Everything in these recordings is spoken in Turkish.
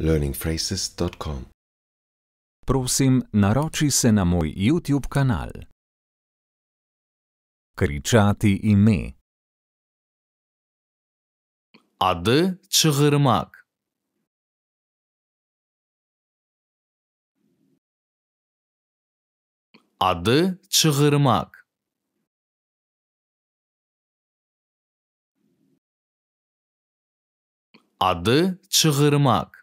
learningphrases.com. Prosim, naroči se na moj YouTube kanal. Kričati ime. Ad čehrmak. Ad čehrmak. Ad čehrmak.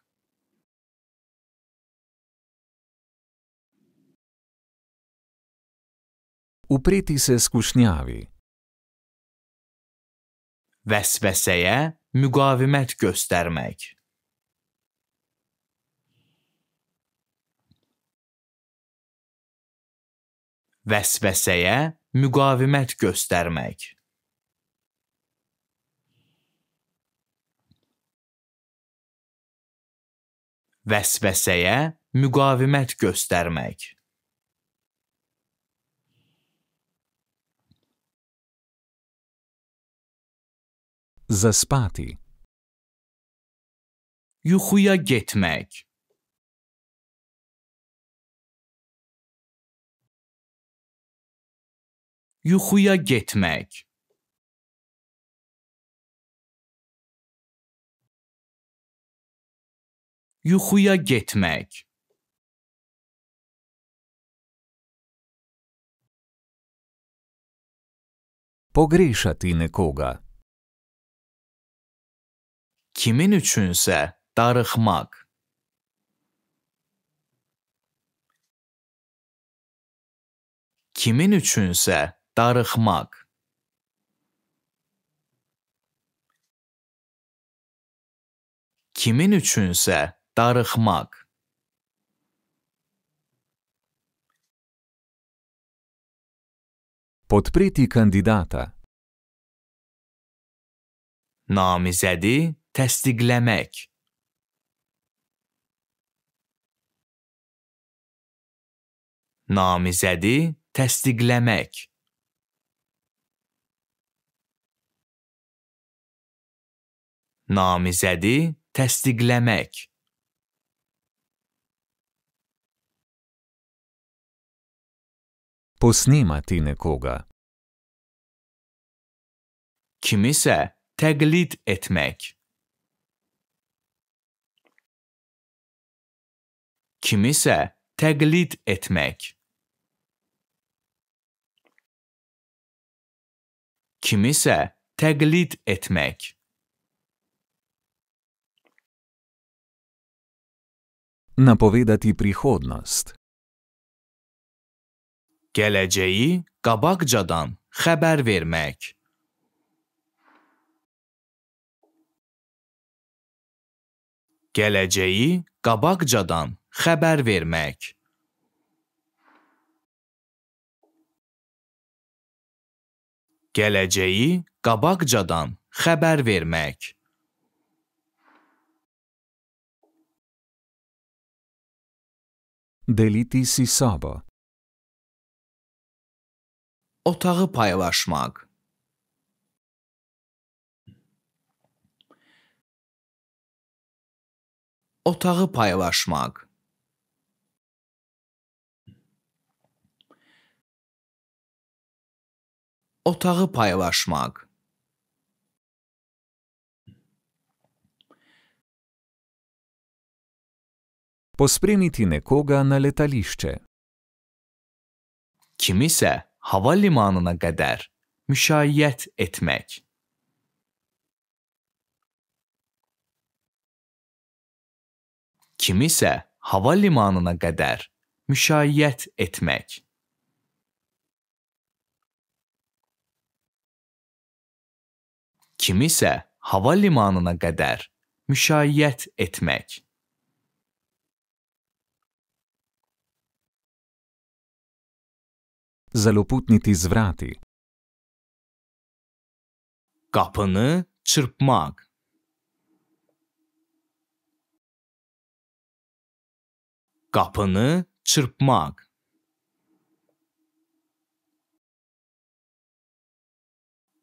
Upreti se skušnjavi. Vesveseye mügavimet göstermek. Vesveseye mügavimet göstermek. Vesveseye mügavimet göstermek. Zaspati. Juhuja getmek. Juhuja getmek. Juhuja getmek. Pogrešati nekoga. kimin üçünsə darıxmaq. Kimin üçünsə darıxmaq. Kimin üçünsə darıxmaq. Podpreti kandidata. Namizədi təsdiqləmək. Namizədi təsdiqləmək. Namizədi təsdiqləmək. Posnemati nekoga. Kimisə təqlid etmək. kimisə təqlid etmək. Kimisə təqlid etmək. Napovedati prihodnost. Gələcəyi qabaqcadan xəbər vermək. Gələcəyi qabaqcadan xəbər vermək. Gələcəyi qabaqcadan xəbər vermək. Deliti si sabo. Otağı paylaşmaq. Otağı paylaşmaq. otağı paylaşmaq. Pospremiti nekoga na letališče. Kimisə havalimanına qədər müşayiət etmək. Kimisə havalimanına qədər müşayiət etmək. kimisə hava limanına qədər müşayiət etmək. Zaloputniti zvrati. Kapını çırpmaq. Kapını çırpmaq.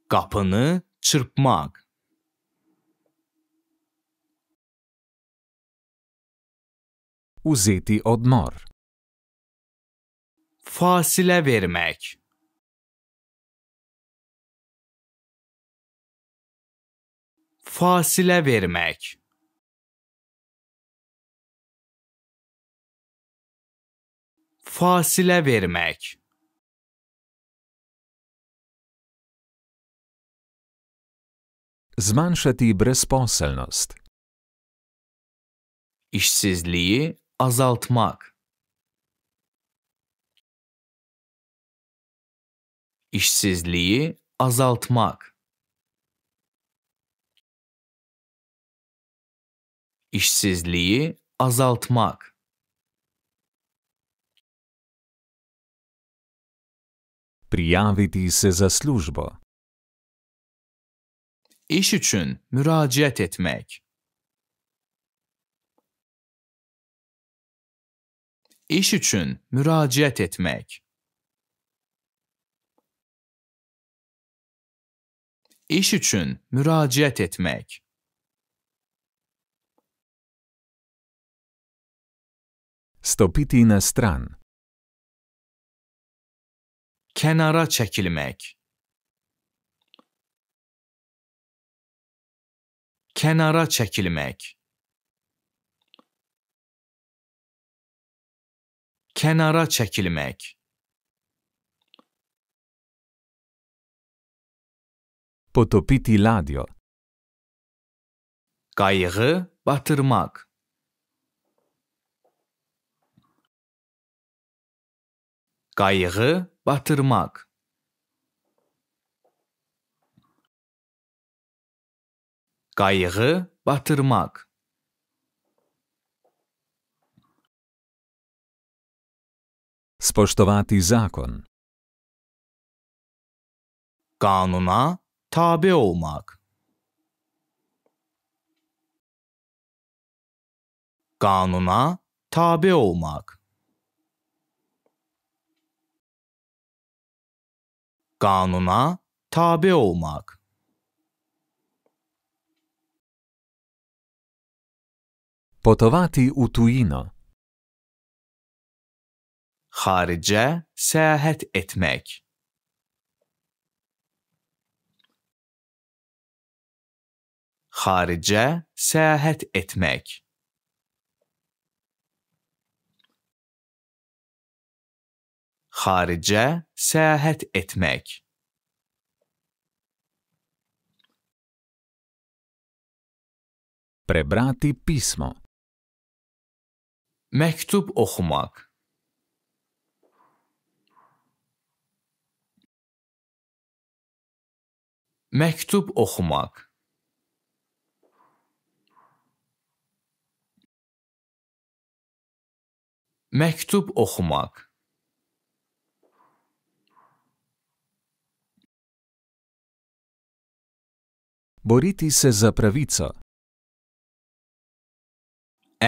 Kapını çırpmak uzeti odmor. Fasile vermek. Fasile vermek. Fasile vermek. Zmanjšati brezposelnost. Išsizlije azaltmak. Išsizlije azaltmak. Išsizlije azaltmak. Prijaviti se za službo. İş için müracaat etmek. İş için müracaat etmek. İş için müracaat etmek. Stopiti na stran. Kenara çekilmek. kenara çekilmek kenara çekilmek potopiti ladyo kayığı batırmak kayığı batırmak Gayrı batırmak. Spoštovati zakon. Kanuna tabi olmak. Kanuna tabi olmak. Kanuna tabi olmak. Potovati u tujino. Harice seyahat etmek. Harice seyahat etmek. Harice seyahat etmek. Prebrati pismo. Məktub oxumaq. Məktub oxumaq. Məktub oxumaq. Boriti se za pravico.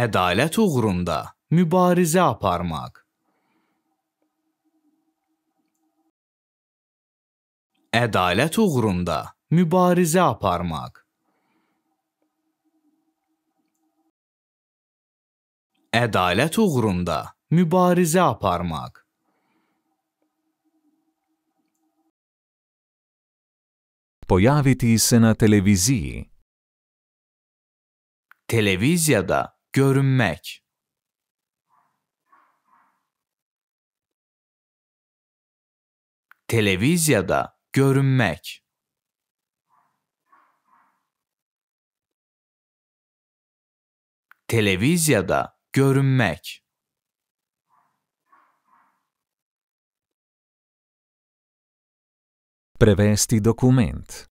Ədalət uğrunda. mübarize aparmak. Ədalət uğrunda mübarizə aparmaq. Ədalət uğrunda mübarizə aparmaq. Pojaviti se na televiziji. Televiziyada görünmək. Televizyada görünmek. Televizyada görünmek. Prevesti dokument.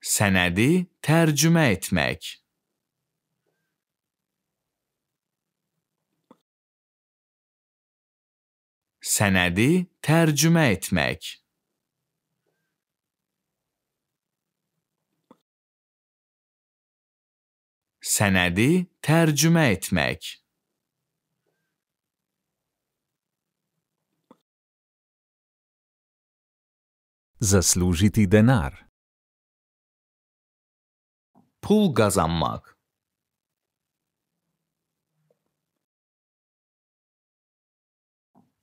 Senedi tercüme etmek. sənədi tərcümə etmək. Sənədi tərcümə etmək. Zaslužiti denar. Pul kazanmak.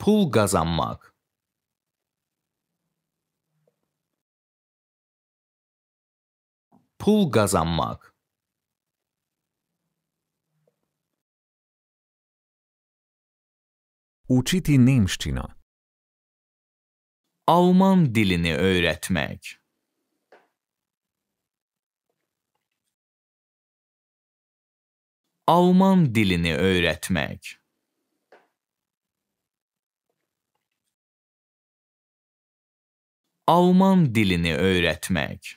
Pul kazanmak Pul kazanmak Učiti nemščino. Alman dilini öğretmek. Alman dilini öğretmek. Alman dilini öyrətmək.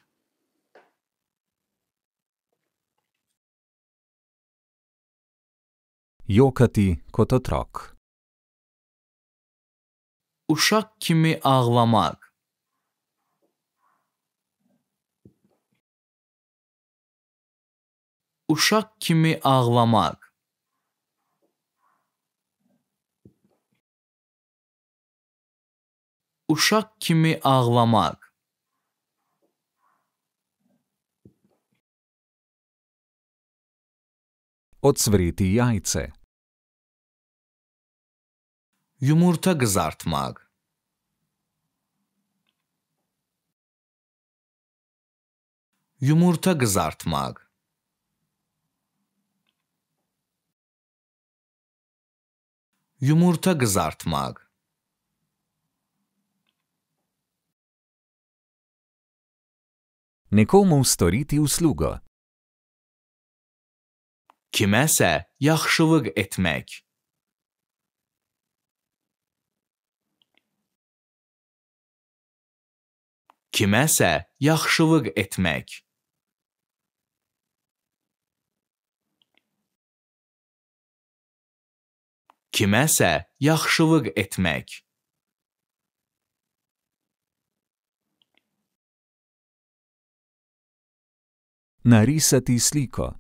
Jokati kototrak. Uşaq kimi ağlamaq. Uşaq kimi ağlamaq. Uşaq kimi ağlamaq. Otsvriti jajce. Yumurta kızartmak. Yumurta kızartmak. Yumurta kızartmak. nekomu storiti uslugo. Kiməsə yaxşılıq etmək. Kiməsə yaxşılıq etmək. Kiməsə yaxşılıq etmək. Narisati sliko.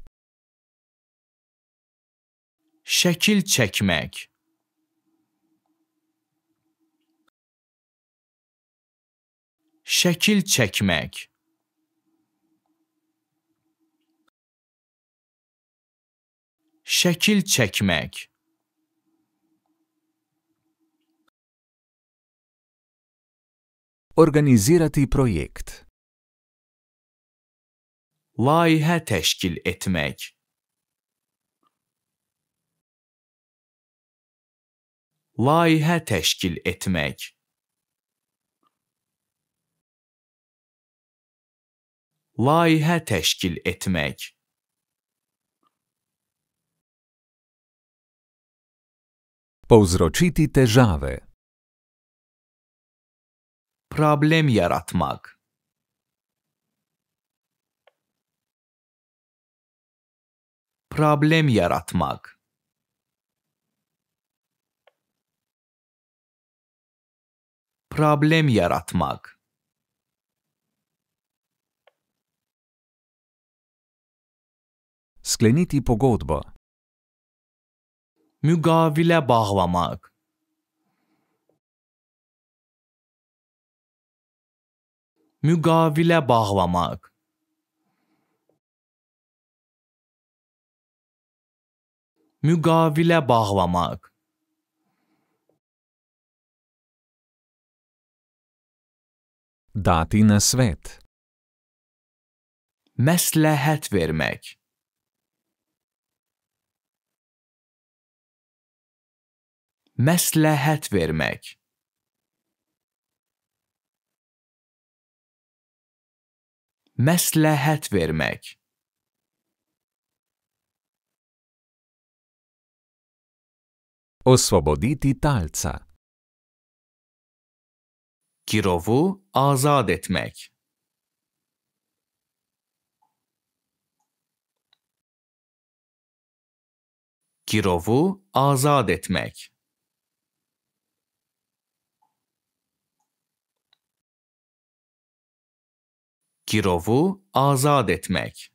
Şekil çekmek. Şekil çekmek. Şekil çekmek. Organizirati projekt. Laihe teşkil etmek. Laihe teşkil etmek. Laihe teşkil etmek. Povzročiti težave. Problem yaratmak. problem yaratmak. Problem yaratmak. Skleniti pogodbo. Mugavile bağlamak. Mugavile bağlamak. müqavilə bağlamaq Dati nasvet Məsləhət vermək məsləhət vermək. Məsləhət vermək. Osvoboditi talca. Kirovu azad etmek. Kirovu azad etmek. Kirovu azad etmek.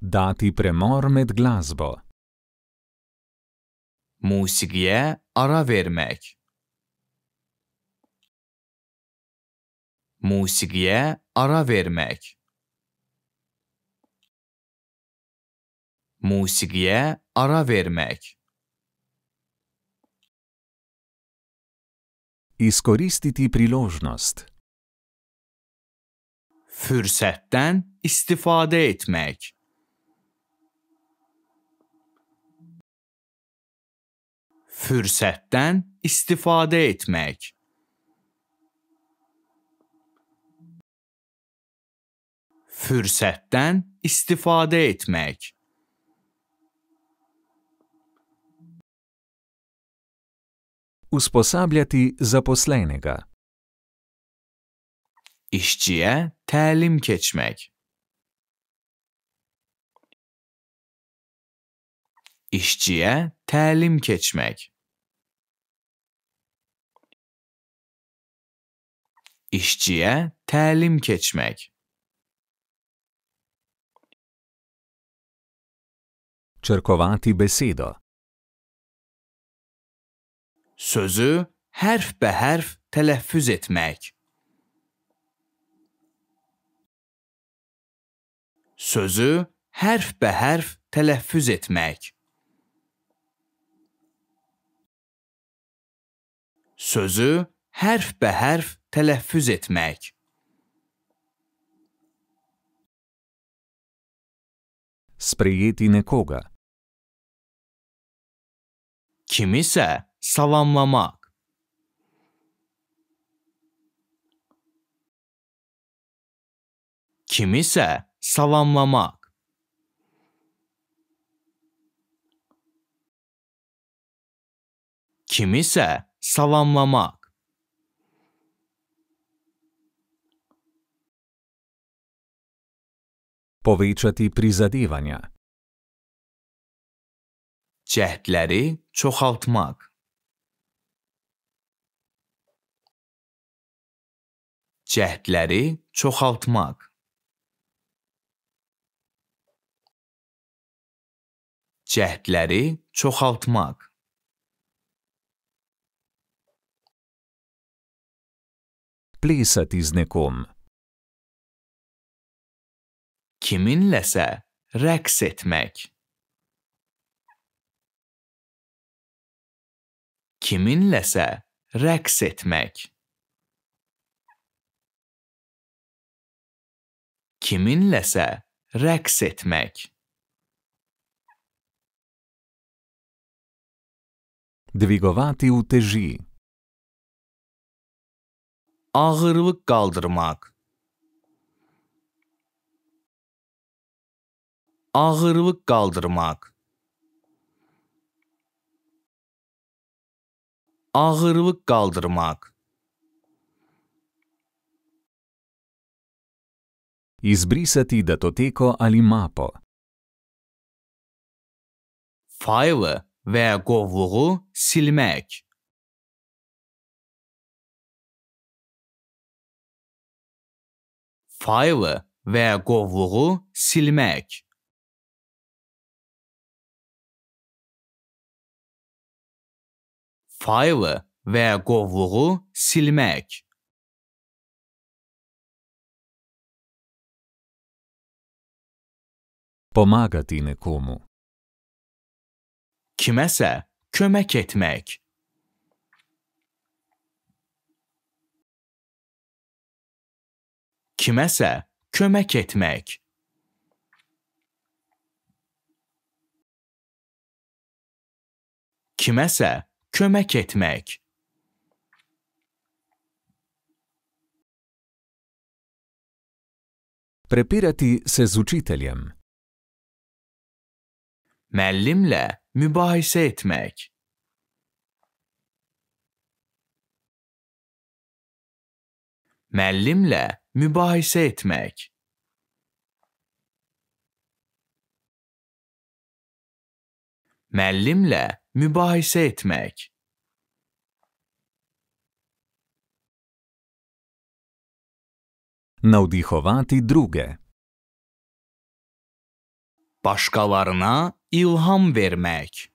Dati premor med glasbo. Musikiye ara vermek. Musikiye ara vermek. Musikiye ara vermek. İskoristiti priložnost. Fürsetten istifade etmek. Fürsətdən istifadə etmək. Fürsətdən istifadə etmək. Usposabljati zaposlenega. İşçiyə təlim keçmək. işçiyə təlim keçmək. İşçiyə təlim keçmək. Çırkovati besedo. Sözü hərf bə hərf tələffüz etmək. Sözü hərf bə hərf tələffüz etmək. sözü hərf bə hərf tələffüz etmək. Sprejeti nekoga. Kimisə salamlamaq. kimisə salamlamaq. Kimisə salamlamaq. Povečati prizadevanja. Cəhdləri çoxaltmaq. Cəhdləri çoxaltmaq. Cəhdləri çoxaltmaq. plesati z nekom. Kiminlese Kimin etmek. Kiminlese reks Kimin Kiminlese reks etmek. Dvigovati uteži. ağırlık kaldırmak ağırlık kaldırmak ağırlık kaldırmak izbrisati datoteko ali mapo faylı veya kovluğu silmek faylı və ya qovluğu silmək. Faylı və ya qovluğu silmək. Pomagati nekomu. Kiməsə kömək etmək. kimese kömek etmek. Kimese kömek etmek. Prepirati se z učiteljem. Mellimle mübahise etmek. Mellimle mübahise etmek. Mellimle mübahise etmek. Navdihovati druge. Başkalarına ilham vermek.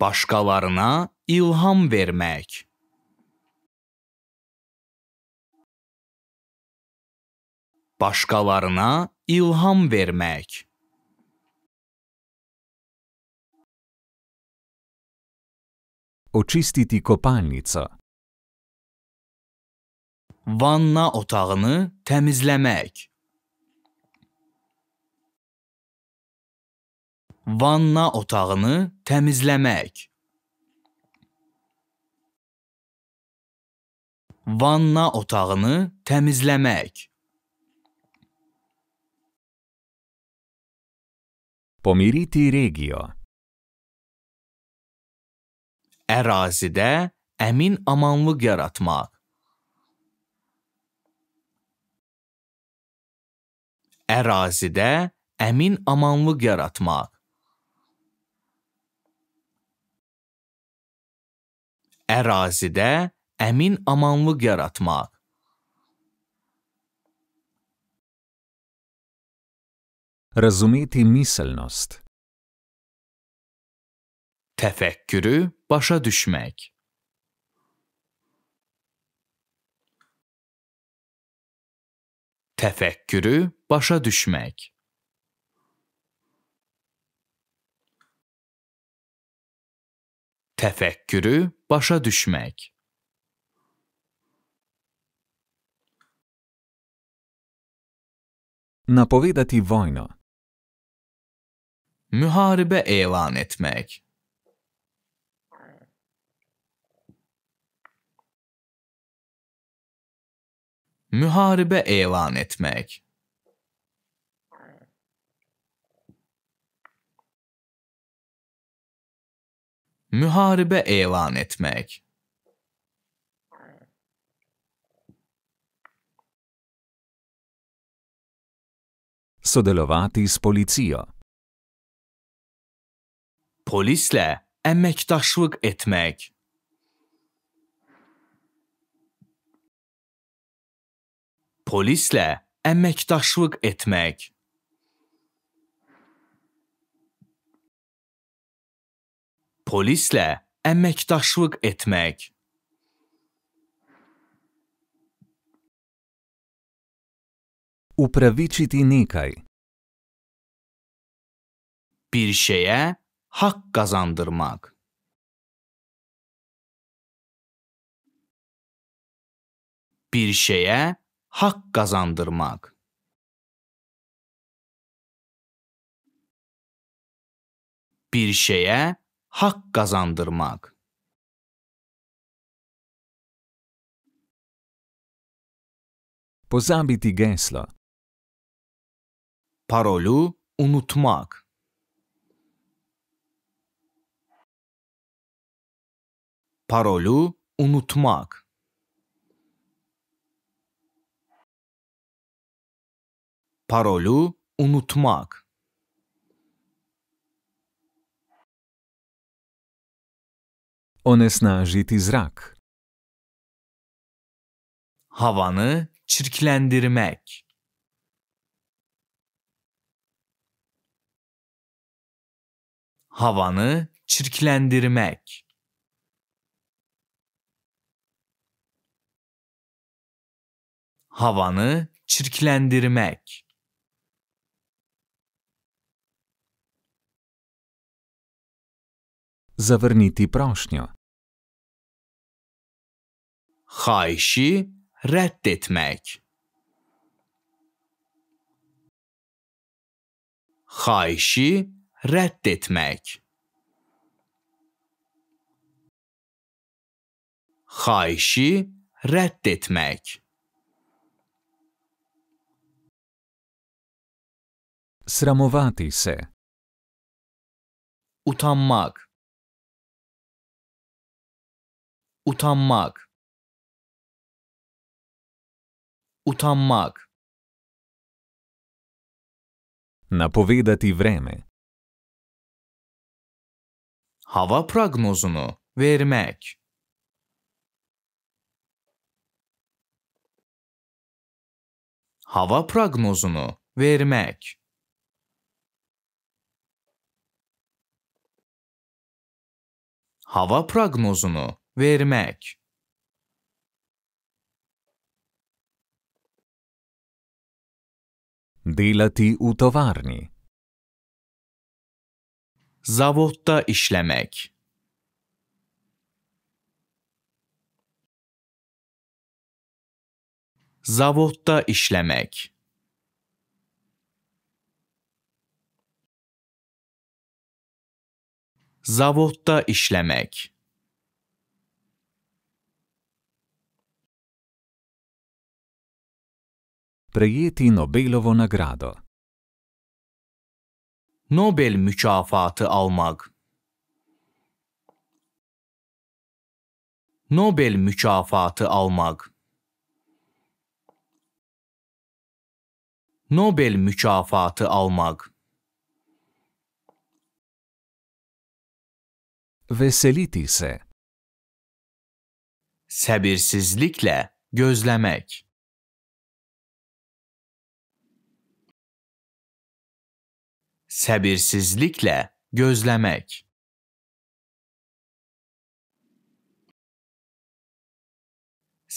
başqalarına ilham vermək. Başqalarına ilham vermək. Očistiti kopalnico. Vanna otağını təmizləmək. vanna otağını təmizləmək. Vanna otağını təmizləmək. Pomiriti regio. Ərazidə əmin amanlıq yaratmaq. Ərazidə əmin amanlıq yaratmaq. ərazidə əmin amanlıq yaratmaq. Razumeti miselnost. Təfəkkürü başa düşmək. Təfəkkürü başa düşmək. tefekkürü başa düşmek. Napovedati vojno. Müharibe elan etmek. Müharibe elan etmek. müharibe elan etmek. Sodelovati s policijo. Polisle emektaşlık etmek. Polisle emektaşlık etmek. Polislə əməkdaşlıq etmək. Upravičiti nekaj. Bir şeyə haqq qazandırmaq. Bir şeyə haqq qazandırmaq. Bir şeyə hak kazandırmak. Pozabiti gesla. Parolu unutmak. Parolu unutmak. Parolu unutmak. onesnažiti zrak. Havanı çirklendirmek. Havanı çirklendirmek. Havanı çirklendirmek. zavrniti prošnjo. Xahişi rədd etmək. Xahişi rədd etmək. Xahişi rədd etmək. Sramovati se. Utanmak. utanmak utanmak napovedati vreme hava prognozunu vermek hava prognozunu vermek hava prognozunu vermek Delati u tovarni. Zavodda işlemek. Zavodda işlemek. Zavodda işlemek. prejeti Nobelovo nagrado. Nobel mükafatı almak Nobel mükafatı almak Nobel mükafatı almak Veseliti se Səbirsizliklə gözləmək Səbirsizliklə gözlemek.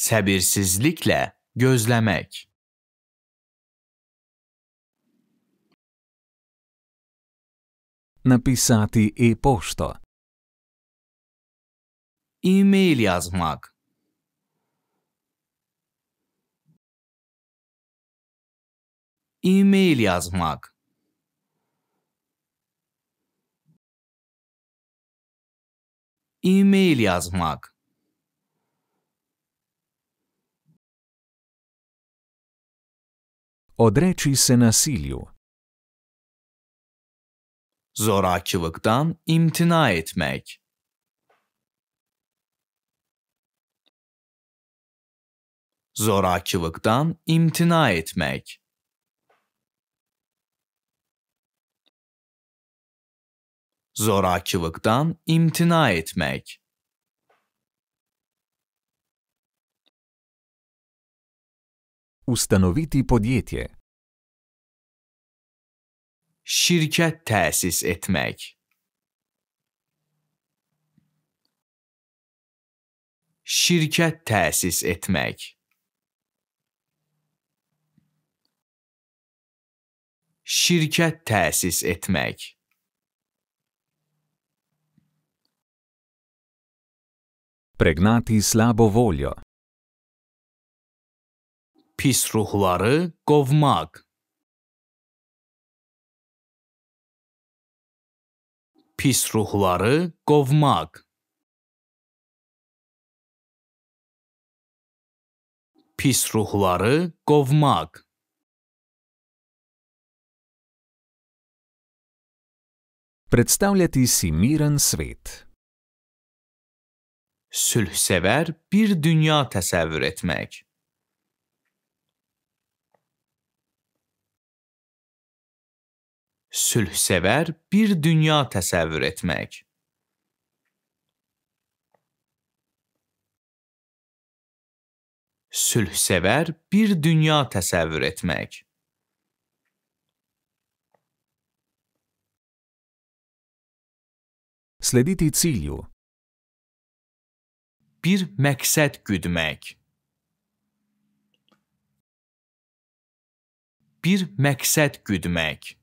Səbirsizliklə gözlemek. Napisati e-pošto. E-mail yazmak. E-mail yazmak. e-mail yazmak Odreći se nasilju. Zorakılıktan imtina etmek. Zorakılıktan imtina etmek. zorakılıktan imtina etmek. Ustanoviti podjetje. Şirket tesis etmek. Şirket tesis etmek. Şirket tesis etmek. pregnati slabo voljo. Pisruhlare govmak. Pisruhlare govmak. Pisruhlare govmak. Predstavljati si miren svet. sülhsevər bir dünya təsəvvür etmək. Sülhsevər bir dünya təsəvvür etmək. Sülhsevər bir dünya təsəvvür etmək. Slediti cilju bir məqsəd güdmək. Bir məqsəd güdmək.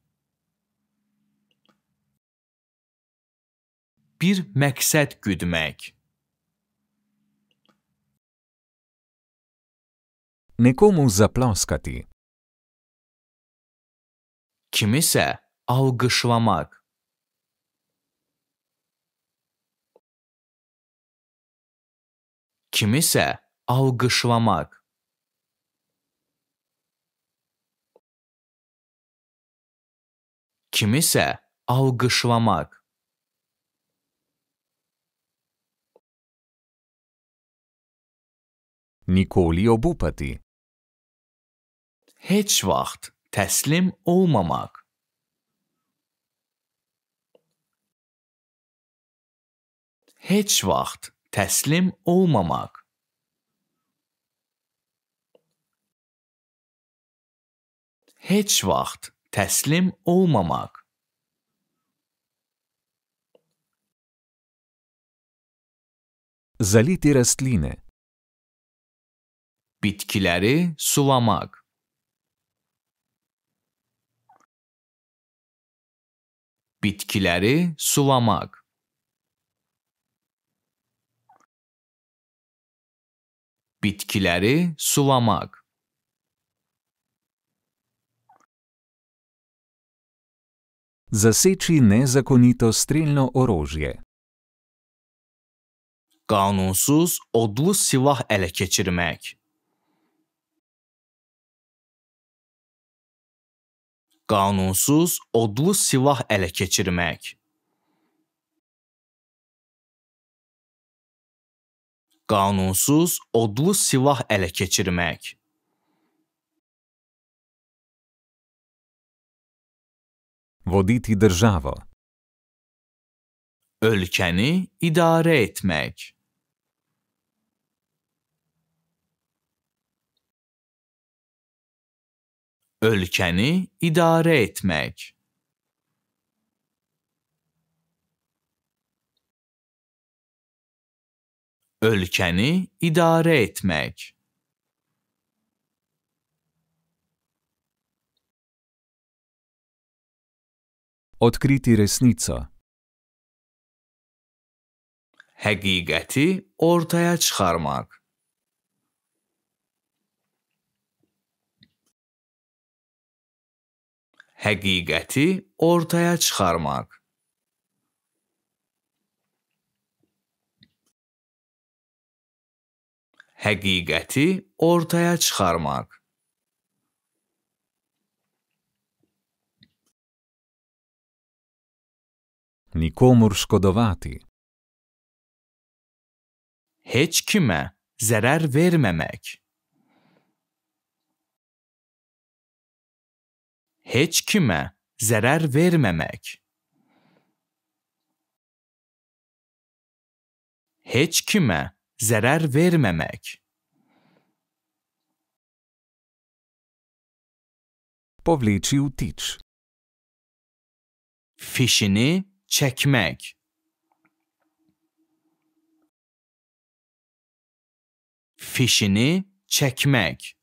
Bir məqsəd güdmək. Nekomu zaploskati. Kimisə alqışlamaq. kimisə alqışlamaq. Kimisə alqışlamaq. Nikoli obupati. Heç vaxt təslim olmamaq. Heç vaxt Təslim olmamaq. Heç vaxt təslim olmamaq. Заліті расліни. Bitkiləri sulamaq. Bitkiləri sulamaq. Bitkiləri sulamaq. Zaseči nezakonito strelno orožje. Qanunsuz odlu silah ələ keçirmək. Qanunsuz odlu silah ələ keçirmək. qanunsuz odlu silah ələ keçirmək. Voditi državo. Ölkəni idarə etmək. Ölkəni idarə etmək. Ölkəni idarə etmək. Odkriti resnico. Həqiqəti ortaya çıxarmaq. həqiqəti ortaya çıxarmaq. həqiqəti ortaya çıxarmaq. Nikomur şkodovati. Heç kimə zərər verməmək. Heç kimə zərər verməmək. Heç kimə zarar vermemek. Povleči vtič. Fişini çekmek. Fişini çekmek.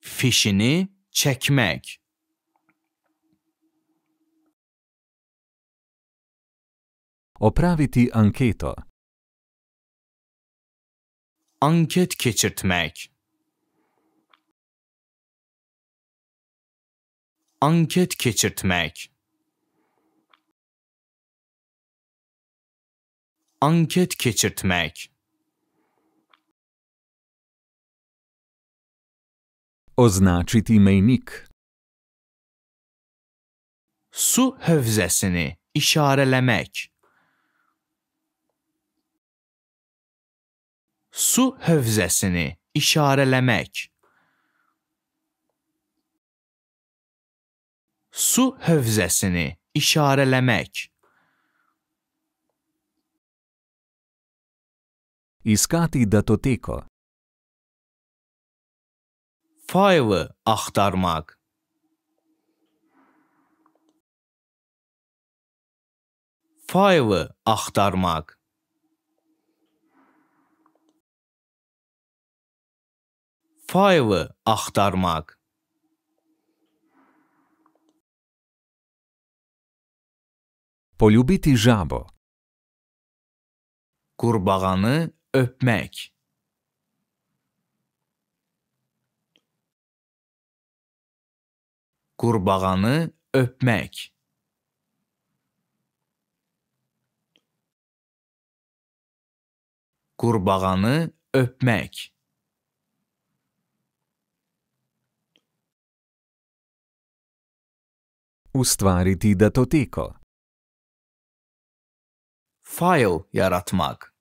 Fişini çekmek. Opraviti anketo. Anket geçirtmek. Anket geçirtmek. Anket geçirtmek. Označiti meynik. Su hövzesini işarelemek. su hövzəsini işarələmək. Su hövzəsini işarələmək. Iskati datoteko. Faylı axtarmaq. Faylı axtarmaq. faylı axtarmaq. Polubiti żabo. Qurbağanı öpmək. Qurbağanı öpmək. Qurbağanı öpmək. Ustvariti datoteko. File je ratmak.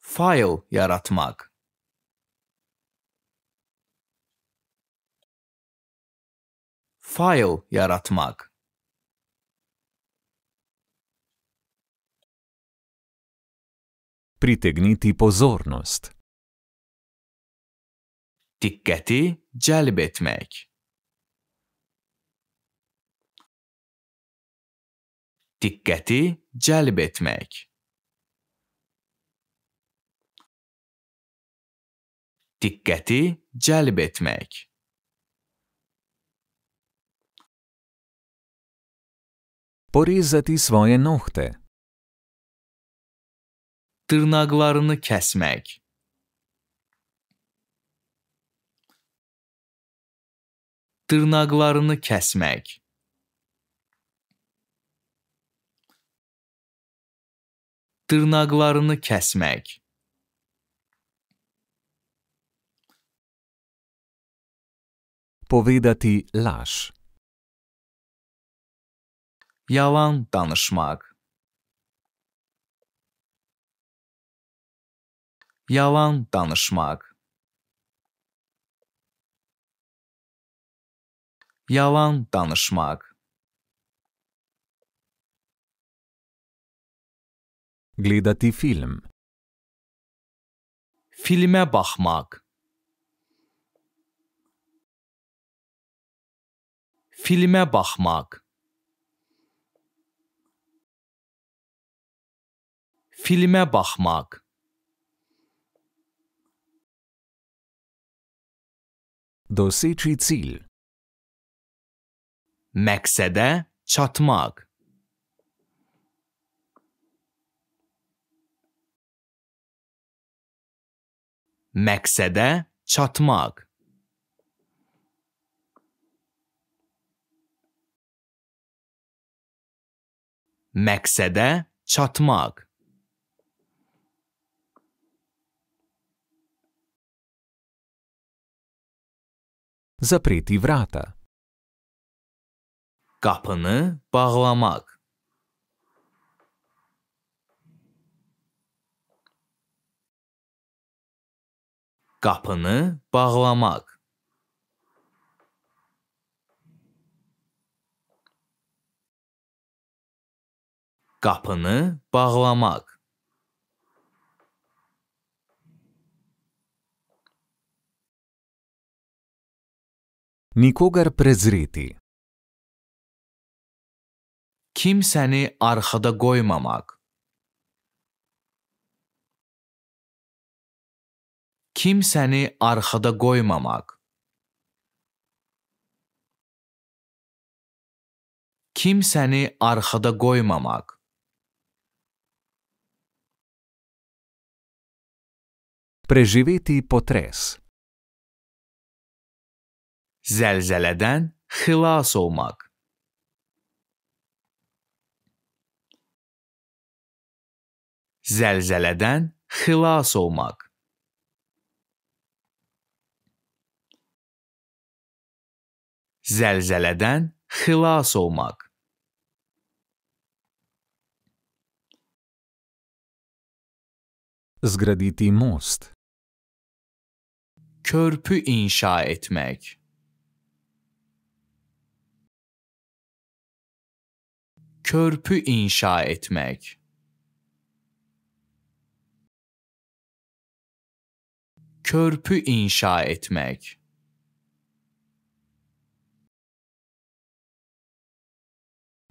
File je ratmak. File je ratmak. Pritegniti pozornost. diqqəti cəlb etmək. Diqqəti cəlb etmək. Diqqəti cəlb etmək. Porezati svoje nohte. Dırnaqlarını kəsmək. Dırnaqlarını kəsmək. Dırnaqlarını kəsmək. Povedati laž. Yalan danışmaq. Yalan danışmaq. Yalan danışmaq. Gledati film. Filmə baxmaq. Filmə baxmaq. Filmə baxmaq. Doseči cilj. megszede csatmag. Megszede csatmag. Megszede csatmag. Запрети врата. Qapını bağlamaq. Qapını bağlamaq. Qapını bağlamaq. Nikogar prezreti kimsəni arxada qoymamaq. Kimsəni arxada qoymamaq. Kimsəni arxada qoymamaq. Preživeti potres. Zəlzələdən xilas olmaq. zelzeleden hılas olmak. Zelzeleden hılas olmak. Zgraditi most. Körpü inşa etmek. Körpü inşa etmek. körpü inşa etmek.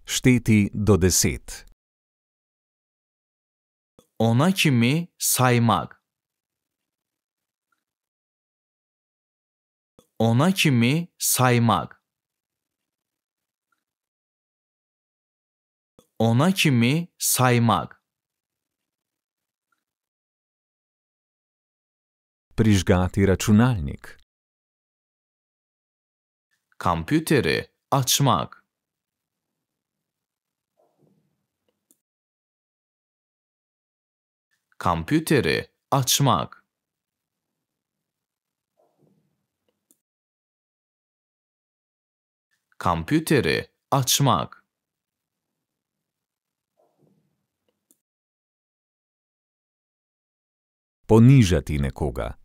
Šteti do deset. Ona kimi saymak. Ona kimi saymak. Ona kimi saymak. prižgati računalnik. Kompjuter je očmak. Kompjuter je očmak. Kompjuter je očmak. Ponižati nekoga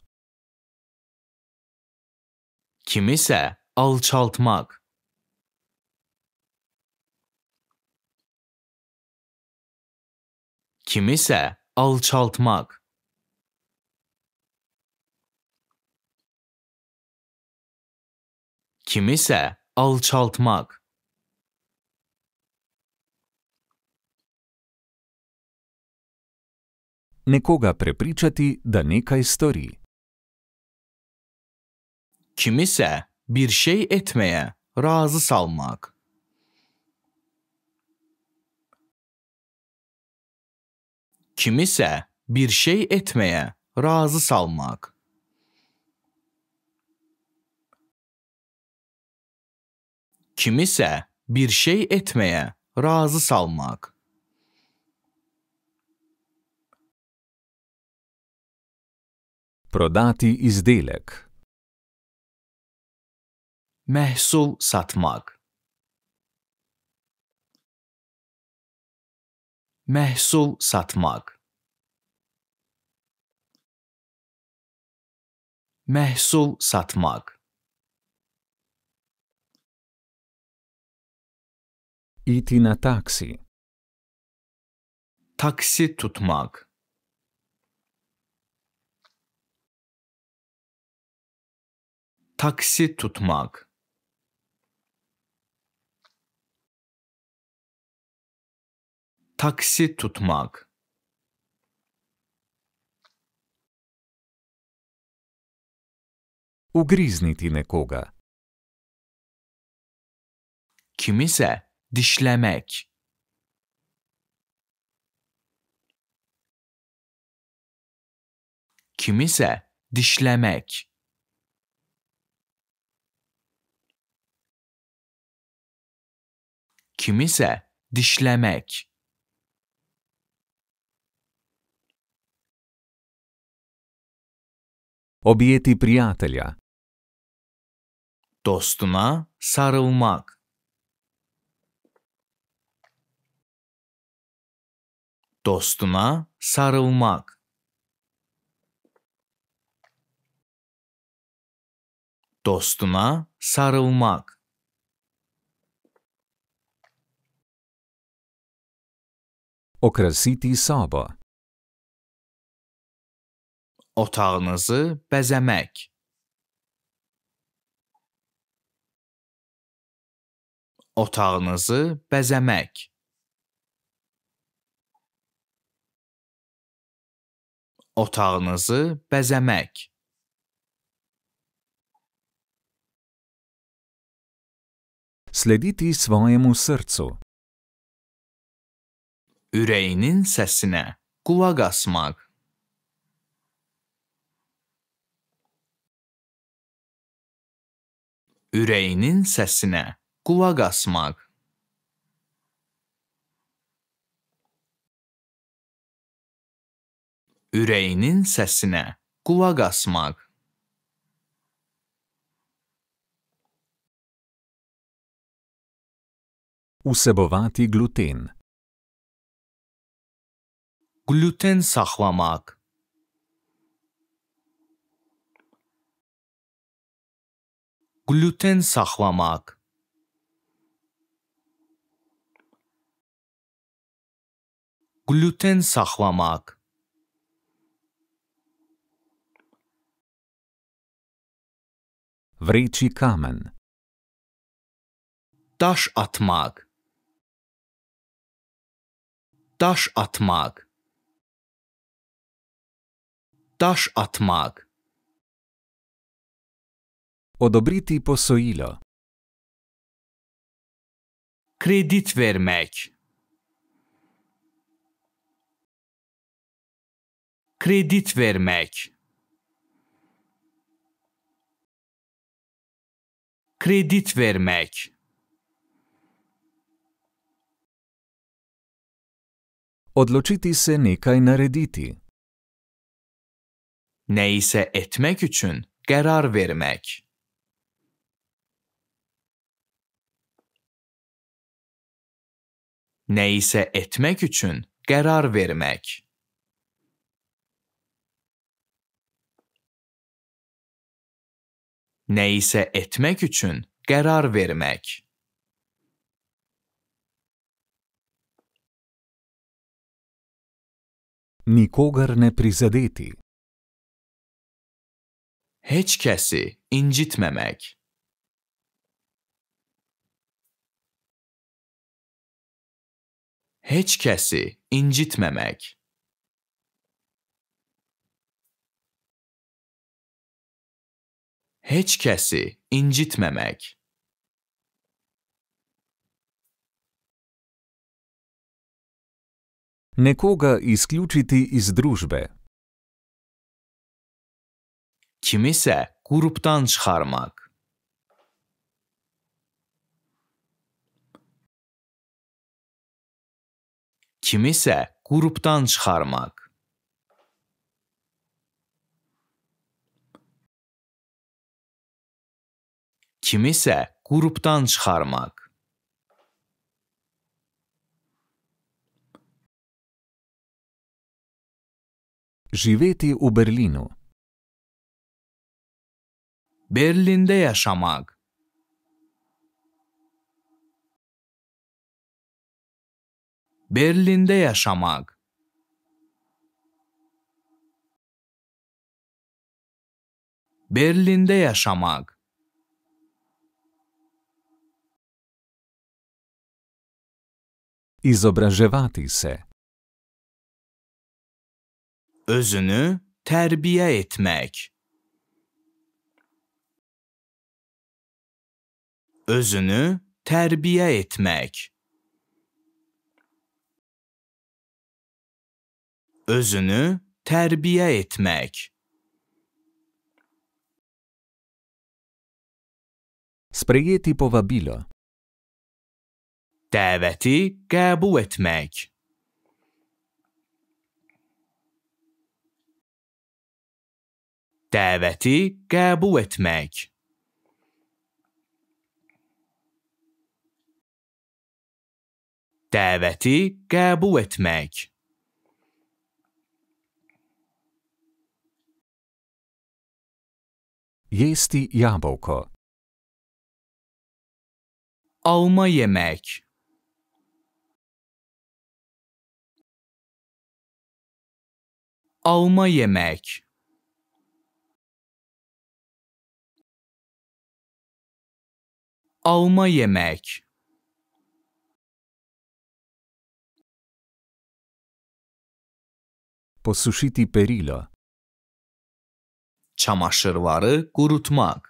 kimisə alçaltmaq. Kimisə alçaltmaq. Kimisə alçaltmaq. Nekoga prepričati, da nekaj stori. Kimisə bir şey etmeye razı salmak. Kimisə bir şey etmeye razı salmak. Kimisə bir şey etmeye razı salmak. Prodati izdelek. Mehsul satmak. Mehsul satmak. Mehsul satmak. İtina taksi. Taksi tutmak. taksi tutmak taksi tutmak Ugrizniti nekoga. Kimise dişlemek. Kimise dişlemek. Kimise dişlemek. Objeti prijatelja. Tostuna sarılmak. Tostuna sarılmak. Tostuna sarılmak. Okrasiti sobo. Otağınızı bəzəmək. Otağınızı bəzəmək. Otağınızı bəzəmək. Slediti svojemu srcu. Ürəyinin səsinə qulaq asmaq. ürəyinin səsinə qulaq asmaq. Ürəyinin səsinə qulaq asmaq. Vsebovati gluten. Gluten saxlamaq. gluten saklamak gluten saklamak vreći kamen taş atmak taş atmak taş atmak Odobriti posojilo. Kredit vermek. Kredit vermek. Kredit vermek. Odločiti se nekaj narediti. Ne se etmek učun, gerar vermek. neyse etmek için karar vermek. Neyse etmek için karar vermek. Nikogar ne prizadeti. Hiç kesi incitmemek. hiç kesi incitmemek. Hiç kesi incitmemek. Nekoga isključiti iz družbe. Kimisi gruptan çıkarmak. kimisə qrupdan çıxarmaq. Kimisə qrupdan çıxarmaq. Živeti u Berlinu. Berlində yaşamaq. Berlin'de yaşamak. Berlin'de yaşamak. Izobrażewati se. Özünü terbiye etmek. Özünü terbiye etmek. özünü terbiye etmek. Sprejeti povabilo. Daveti kabul etmek. Daveti kabul etmek. Daveti kabul etmek. Jesti jabolko. Alma jemek. Alma jemek. Alma jemek. Posušiti perilo. Çamaşırları qurutmaq.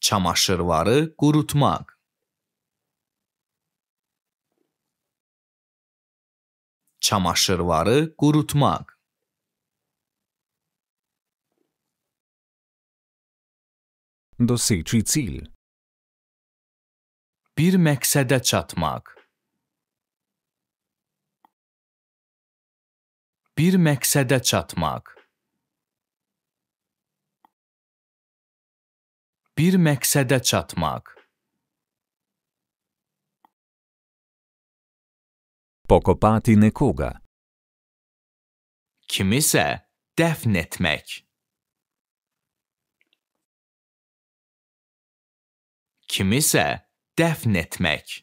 Çamaşırları qurutmaq. Çamaşırları qurutmaq. Doseči cilj. Bir məqsədə çatmaq. bir məqsədə çatmaq. Bir məqsədə çatmaq. Pokopati nekoga. Kimisə dəfn etmək. Kimisə dəfn etmək.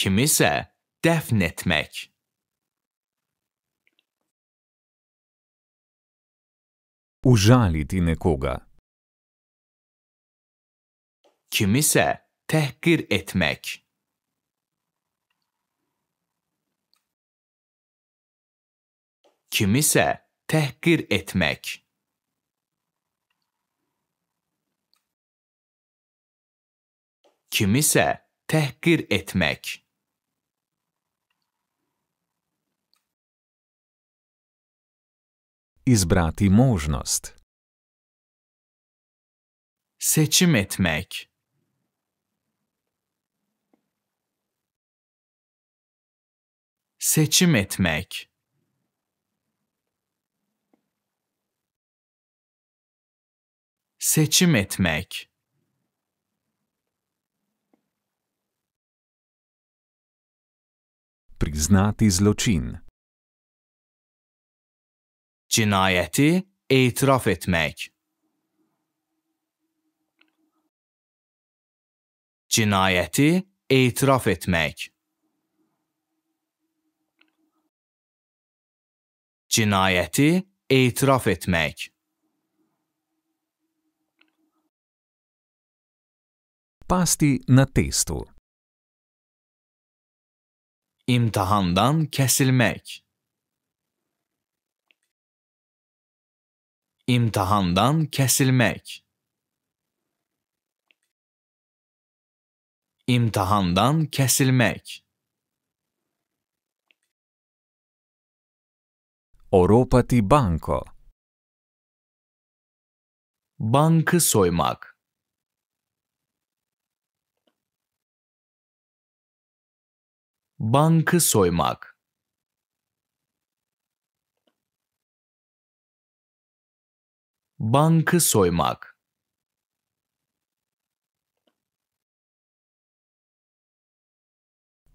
kimisə dəfn etmək. Užaliti nekoga. Kimisə təhqir etmək. Kimisə təhqir etmək. Kimisə təhqir etmək. izbrati možnost. Seçim etmek. Seçim etmek. Seçim etmek. Priznati zločin. Cinayəti etiraf etmək. Cinayəti etiraf etmək. Cinayəti etiraf etmək. Pasti na testu. İmtahandan kəsilmək. imtihandan kesilmek imtihandan kesilmek Oropati banko Bankı soymak Bankı soymak bankı soymak.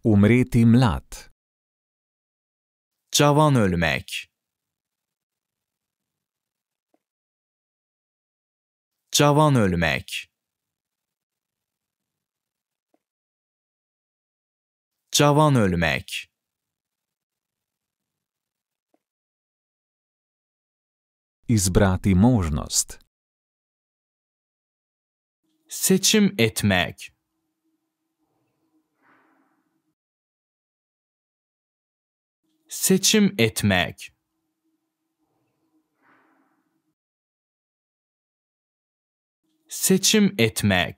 Umreti mlad. Cavan ölmek. Cavan ölmek. Cavan ölmek. izbrati možnost. Sečem etmek. Sečem etmek. Sečem etmek.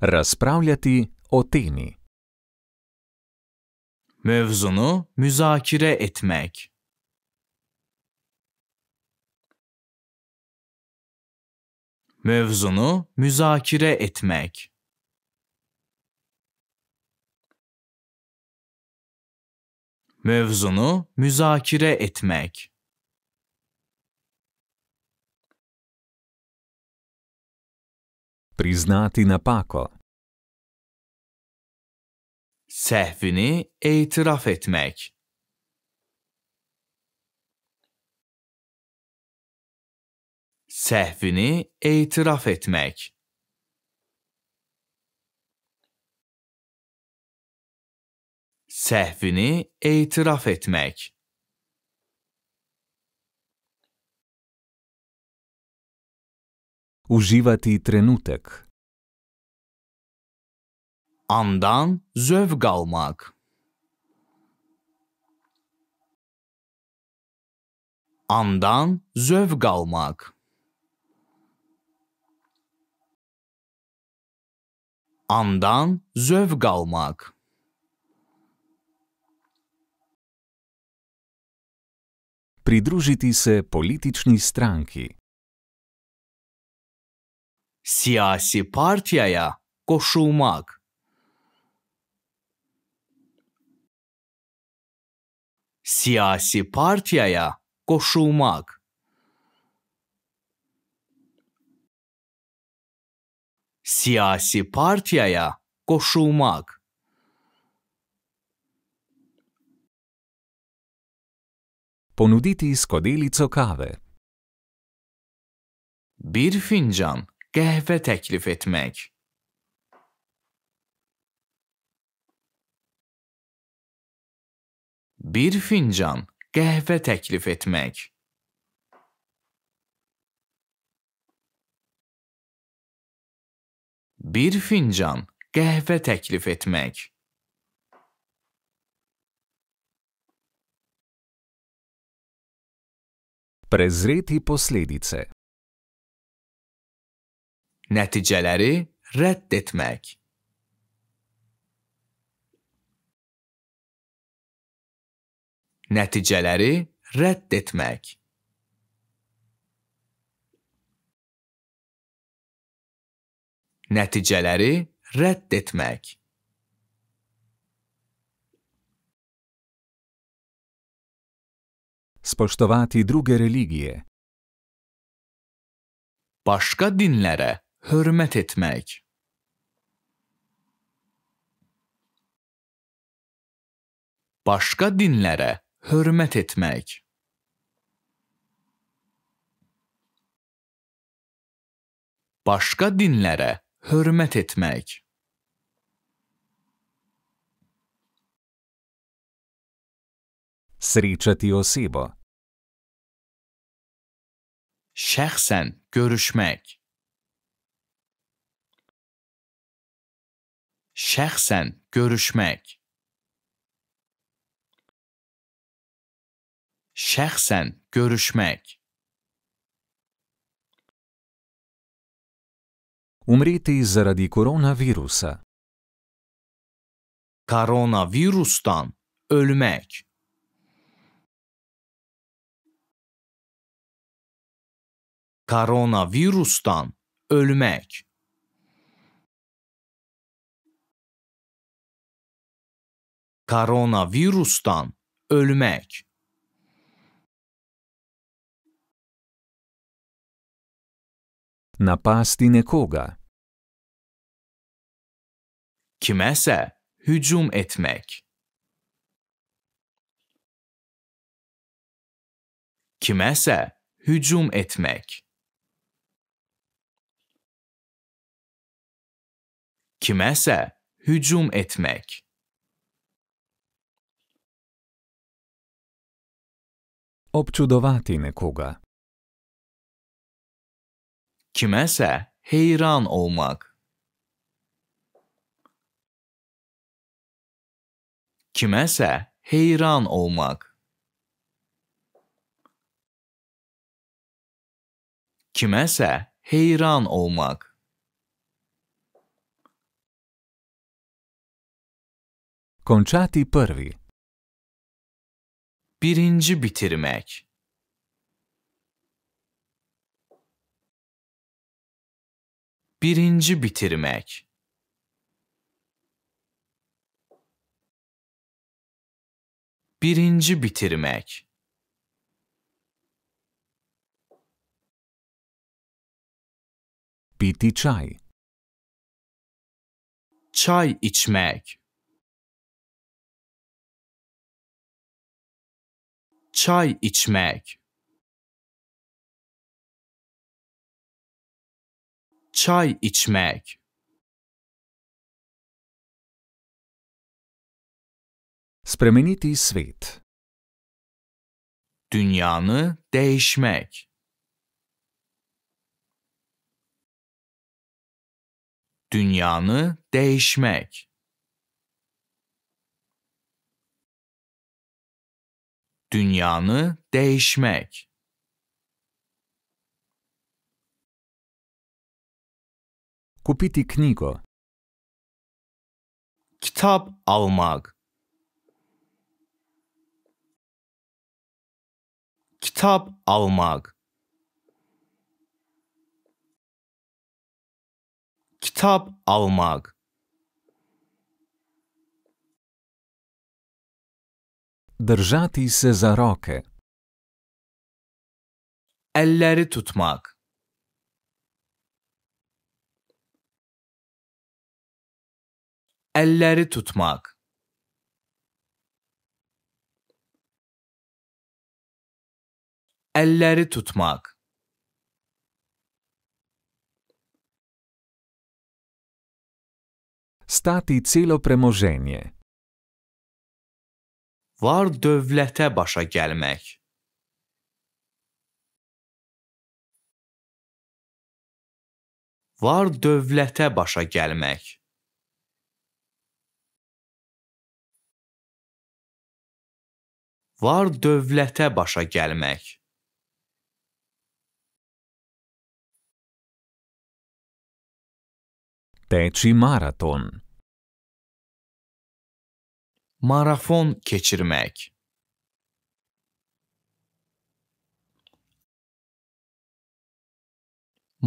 Razpravljati o temi. Mevzunu müzakere etmek. Mevzunu müzakere etmek. Mevzunu müzakere etmek. Priznati napako. Səhvini etiraf etmək. Səhvini etiraf etmək. Səhvini etiraf etmək. Uživati trenutek andan zövq almaq. Andan zövq almaq. Andan zövq almaq. Pridružiti se politični stranki. Siyasi partiyaya koşulmak. siyasi partiyaya koşulmak. Siyasi partiyaya koşulmak. Ponuditi skodilico kahve. Bir fincan kahve teklif etmek. bir fincan qəhvə təklif etmək. Bir fincan qəhvə təklif etmək. Prezreti posledice. Nəticələri rədd etmək. Nəticələri rədd etmək. Nəticələri rədd etmək. Spoštovati druge religije. Başqa dinlərə hörmət etmək. Başqa dinlərə hürmet etmek. Başka dinlere hürmet etmek. Srečati osebo. Şahsen görüşmek. Şahsen görüşmek. şahsen görüşmek. Umreti zaradi koronavirusa. Koronavirustan ölmek. Koronavirustan ölmek. Koronavirustan ölmek. napasti nekoga. Kimese hücum etmek. Kimese hücum etmek. Kimese hücum etmek. Občudovati nekoga kimese heyran olmak. Kimese heyran olmak. Kimese heyran olmak. Konçati prvi. Birinci bitirmek. birinci bitirmek. Birinci bitirmek. Piti çay. Çay içmek. Çay içmek. çay içmek. Spremeniti svet. Dünyanı değişmek. Dünyanı değişmek. Dünyanı değişmek. Kupiti knjigo. Kitap almak. Kitap almak. Kitap almak. Držati se za roke. Elleri tutmak. elleri tutmak. elleri tutmak. Stati celo premoženje. Var dövlətə başa gelmek. Var dövlətə başa gelmek. var dövlətə başa gəlmək. Teči maraton. Marafon keçirmək.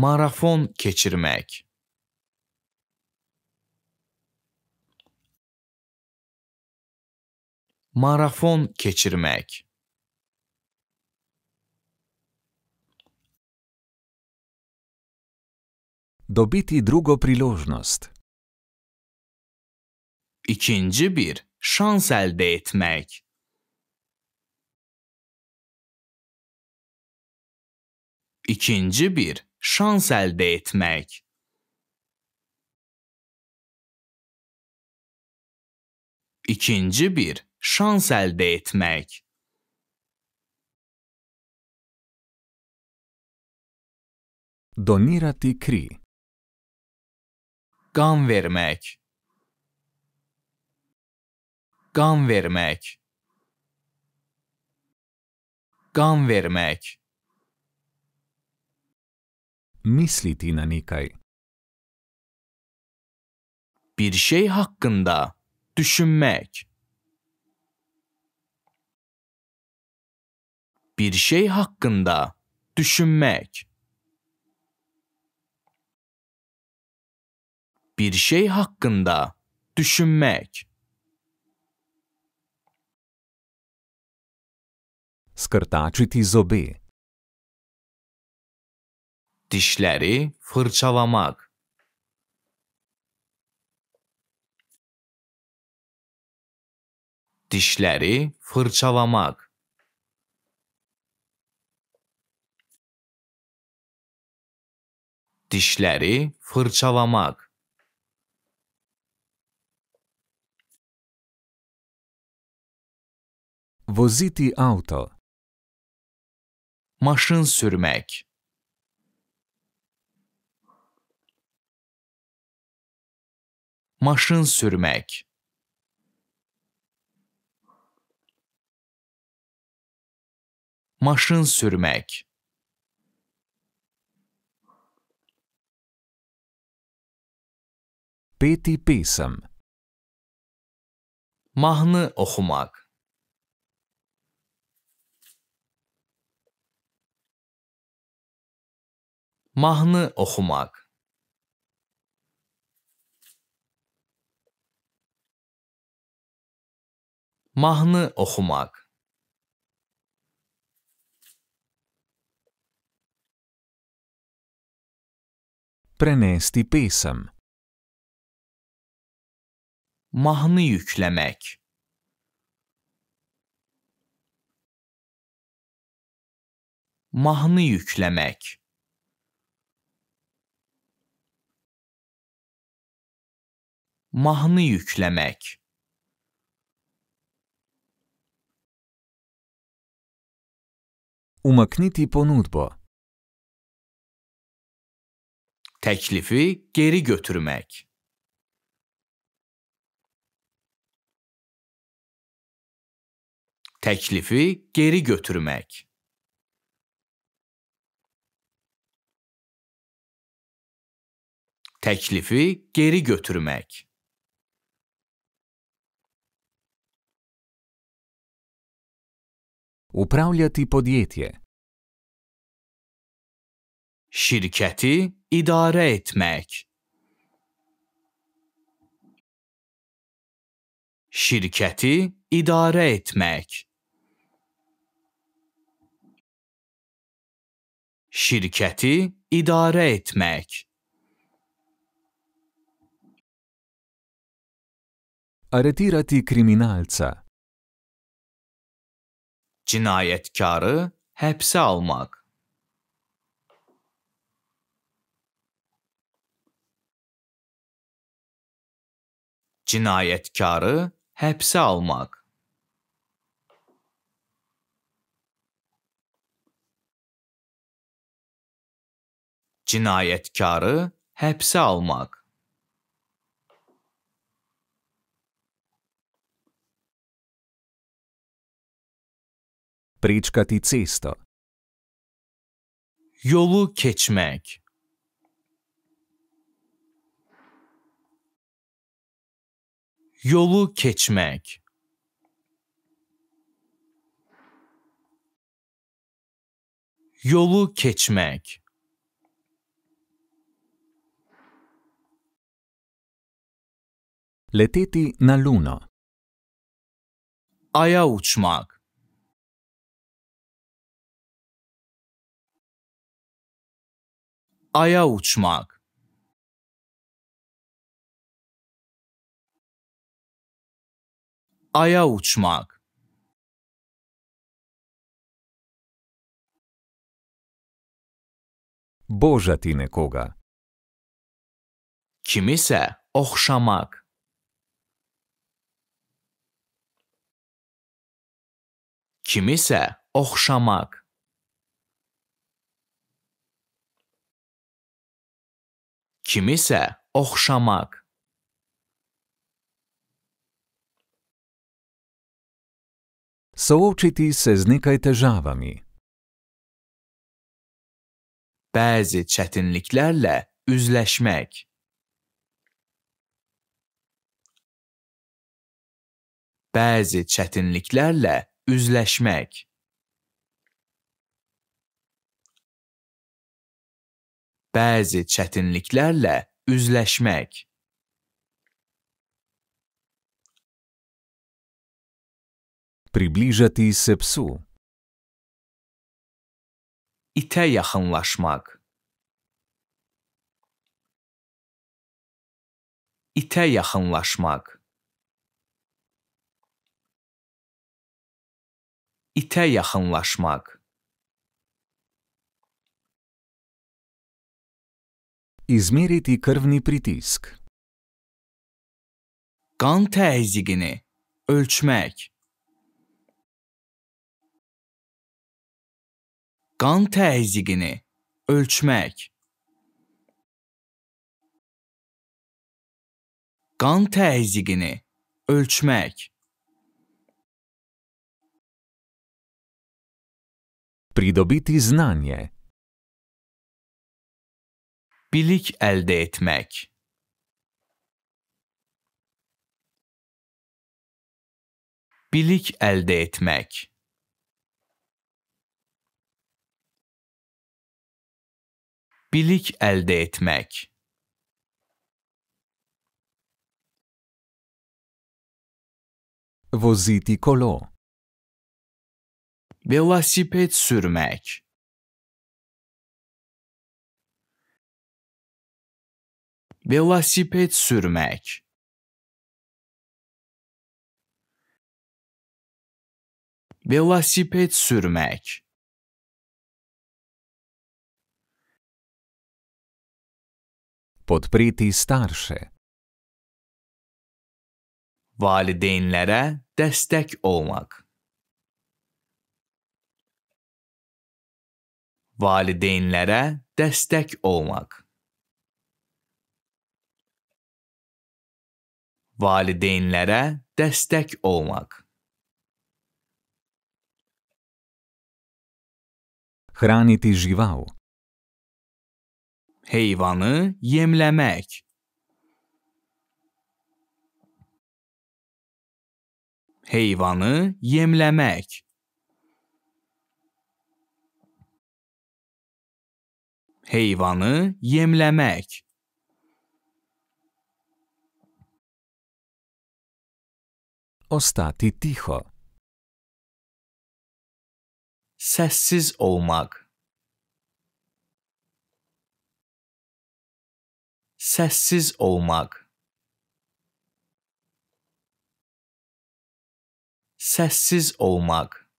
Marafon keçirmək. marafon keçirmek. Dobiti drugo priložnost. İkinci bir şans elde etmek. İkinci bir şans elde etmek. İkinci bir, şans elde etmek. Donirati kri. Kan vermek. Kan vermek. Kan vermek. Misliti na nekaj. Bir şey hakkında düşünmek. Bir şey hakkında düşünmek. Bir şey hakkında düşünmek. Skrtačiti zobe. Dişleri fırçalamak. dişleri fırçalamak dişleri fırçalamak voziti auto maşın sürmek maşın sürmek maşın sürmek. Peti pesem. Mahnı okumak. Mahnı okumak. Mahnı okumak. prenesti pesem. Mahnı yüklemek mahnı yüklemek. Mahnı yüklemek. Umakniti ponudbo. Təklifi geri götürmək. Təklifi geri götürmək. Təklifi geri götürmək. Upravljati podjetje. Şirkəti İdarə etmək. Şirkəti idarə etmək. Şirkəti idarə etmək. Aretirati kriminalca. Cinayətkarı həbsə almaq. cinayetkarı hepse almak. Cinayetkarı hepse almak. Pričkati cesto. Yolu geçmek. yolu geçmek. Yolu geçmek. Letiti na luno. Aya uçmak. Aya uçmak. aya uçmaq. Božati nekoga. Kimisə oxşamaq. Kimisə oxşamaq. Kimisə oxşamaq. Soočiti se z nekaj težavami. Bazı çetinliklerle üzleşmek. Bazı çetinliklerle üzleşmek. Bazı çetinliklerle üzleşmek. Približati se psu. İte yakınlaşmak. İte yakınlaşmak. İte yakınlaşmak. Izmeriti krvni pritisk. Qan təzyiqini ölçmək. Qan təzyiqini ölçmək. Qan təzyiqini ölçmək. Pridobiti znanje. Bilik əldə etmək. Bilik əldə etmək. birlik elde etmek. Vozitykolo Velosiped sürmek. Velosiped sürmek. Velosiped sürmek. podpreti starše. Validenlere destek olmak. Validenlere destek olmak. Validenlere destek olmak. Hraniti žival. Heyvanı yemləmək. Heyvanı yemləmək. Heyvanı yemləmək. Ostati tiho. Səssiz olmaq. sessiz olmak sessiz olmak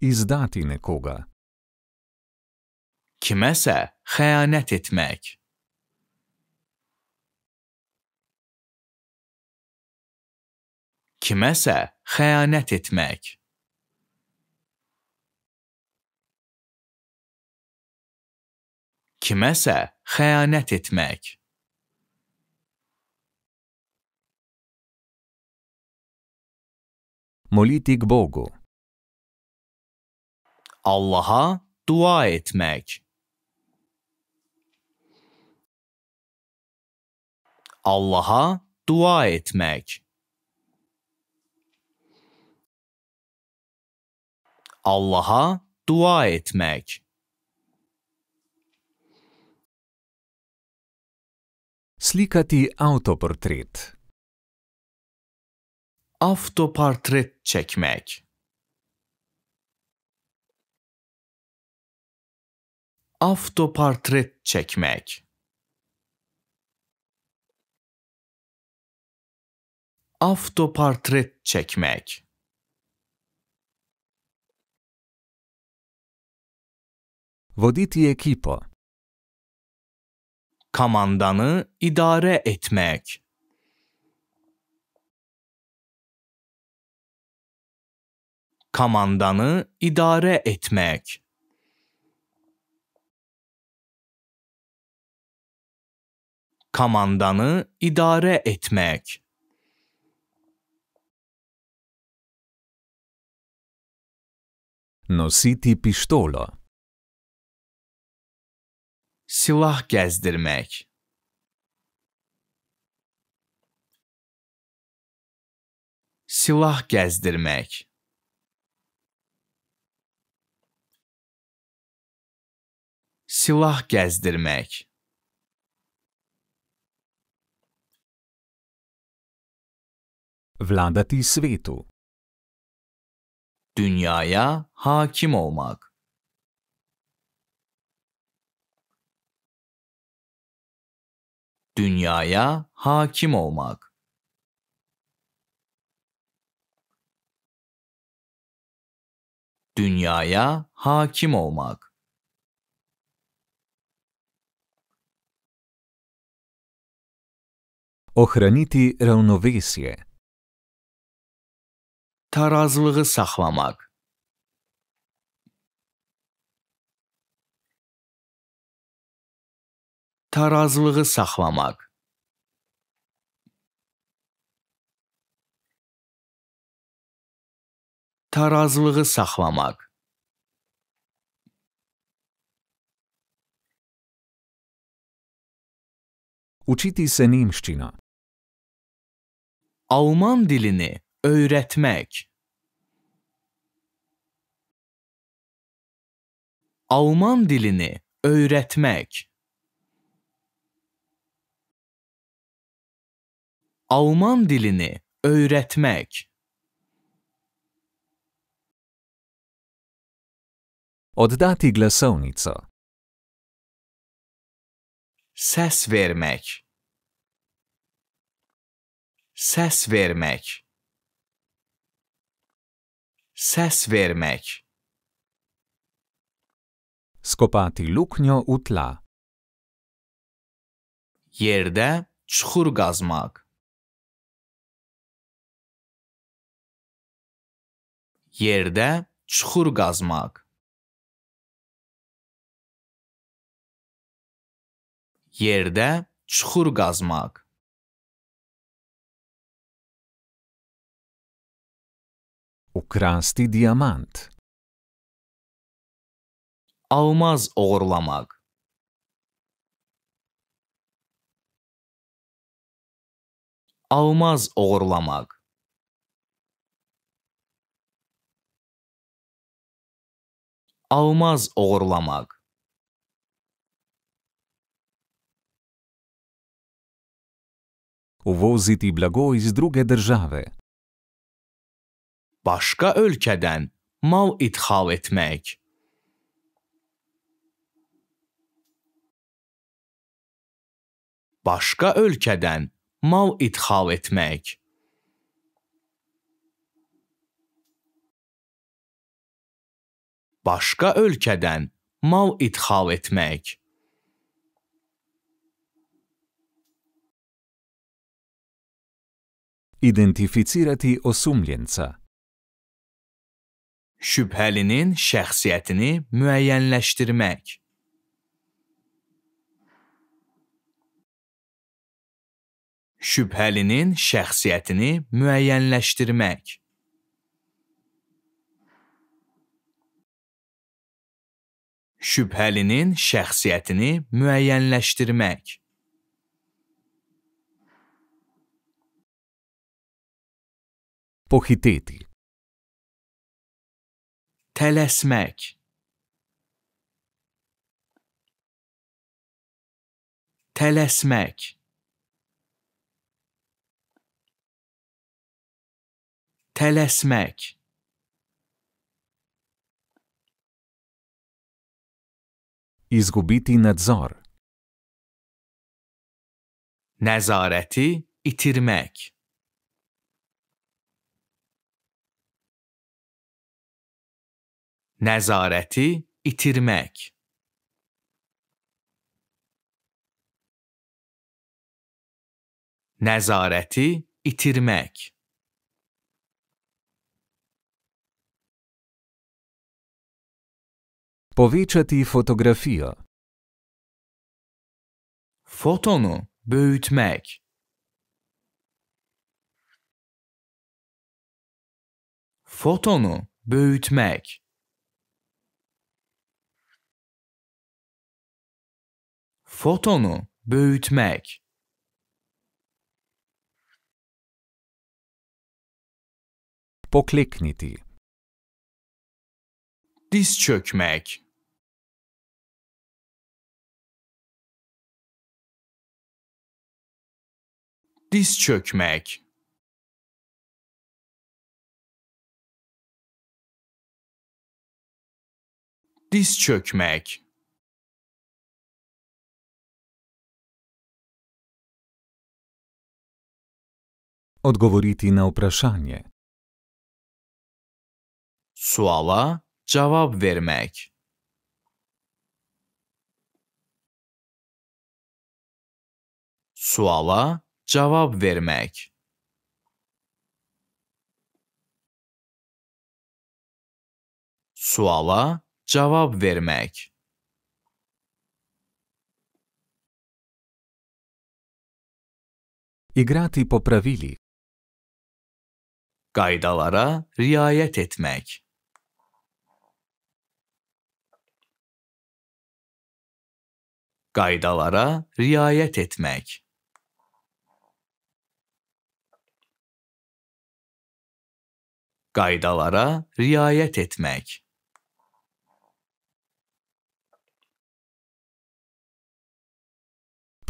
izdati nekoga kimese hıyanet etmek kimese hıyanet etmek kiməsə xəyanət etmək. Molitik Bogu Allaha dua etmək. Allaha dua etmək. Allaha dua etmək. Slikati autoportret. Avtoportret çekmek. Avtoportret çekmek. Avtoportret çekmek. Voditi ekipo kamandanı idare etmek. Kamandanı idare etmek. Kamandanı idare etmek. Nositi pistola. Silah gəzdirmək Silah gəzdirmək Silah gəzdirmək Vladati svetu Dünyaya hakim olmaq dünyaya hakim olmak. Dünyaya hakim olmak. Ohraniti ravnovesje. таразлығы saklamak. tarazılığı saxlamaq. Tarazılığı saxlamaq. Učiti se nemščino. Alman dilini öğretmek. Alman dilini öğretmek. Alman dilini öğretmek. Oddati glasovnico. Ses vermek. Ses vermek. Ses vermek. Skopati luknjo utla. Yerde çukur kazmak. Yerdə çuxur qazmaq. Yerdə çuxur qazmaq. Ukrasti diamant. Almaz oğurlamaq. Almaz oğurlamaq. Almaz oğurlamaq. Uvoziti blago iz druge države. Başqa ölkədən mal idxal etmək. Başqa ölkədən mal idxal etmək. başqa ölkədən mal idxal etmək. Identificirati osumljenca Şübhəlinin şəxsiyyətini müəyyənləşdirmək. Şübhəlinin şəxsiyyətini müəyyənləşdirmək. şübhəlinin şəxsiyyətini müəyyənləşdirmək. Pohiteti Tələsmək Tələsmək Tələsmək Izgubiti nadzor. Nezareti itirmek. Nezareti itirmek. Nezareti itirmek. Povečati fotografijo. Fotonu bőt meg. Fotonu bőt meg. Fotonu bőt meg. Poklikniti. Diz çökmek. diz çökmek diz çökmek odgovoriti na vprašanje. Suala cevap vermek. Suala Cevap vermek. Suala cevap vermek. Играти по правилі. Kaydalara riayet etmek. Kaydalara riayet etmek. qaydalara riayət etmək.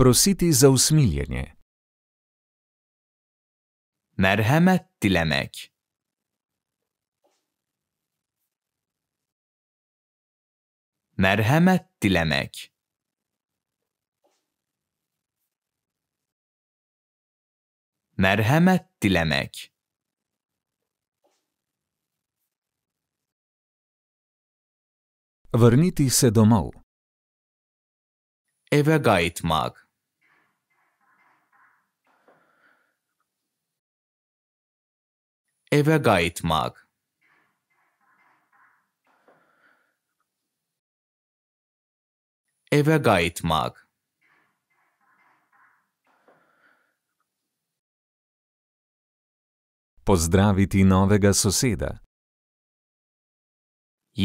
Prositi za usmiljenje. Merhamet dilemek. Merhamet dilemek. Merhamet dilemek. Vrniti se domov. Evergeit mag. Evergeit mag. Evergeit mag. Pozdraviti novega soseda.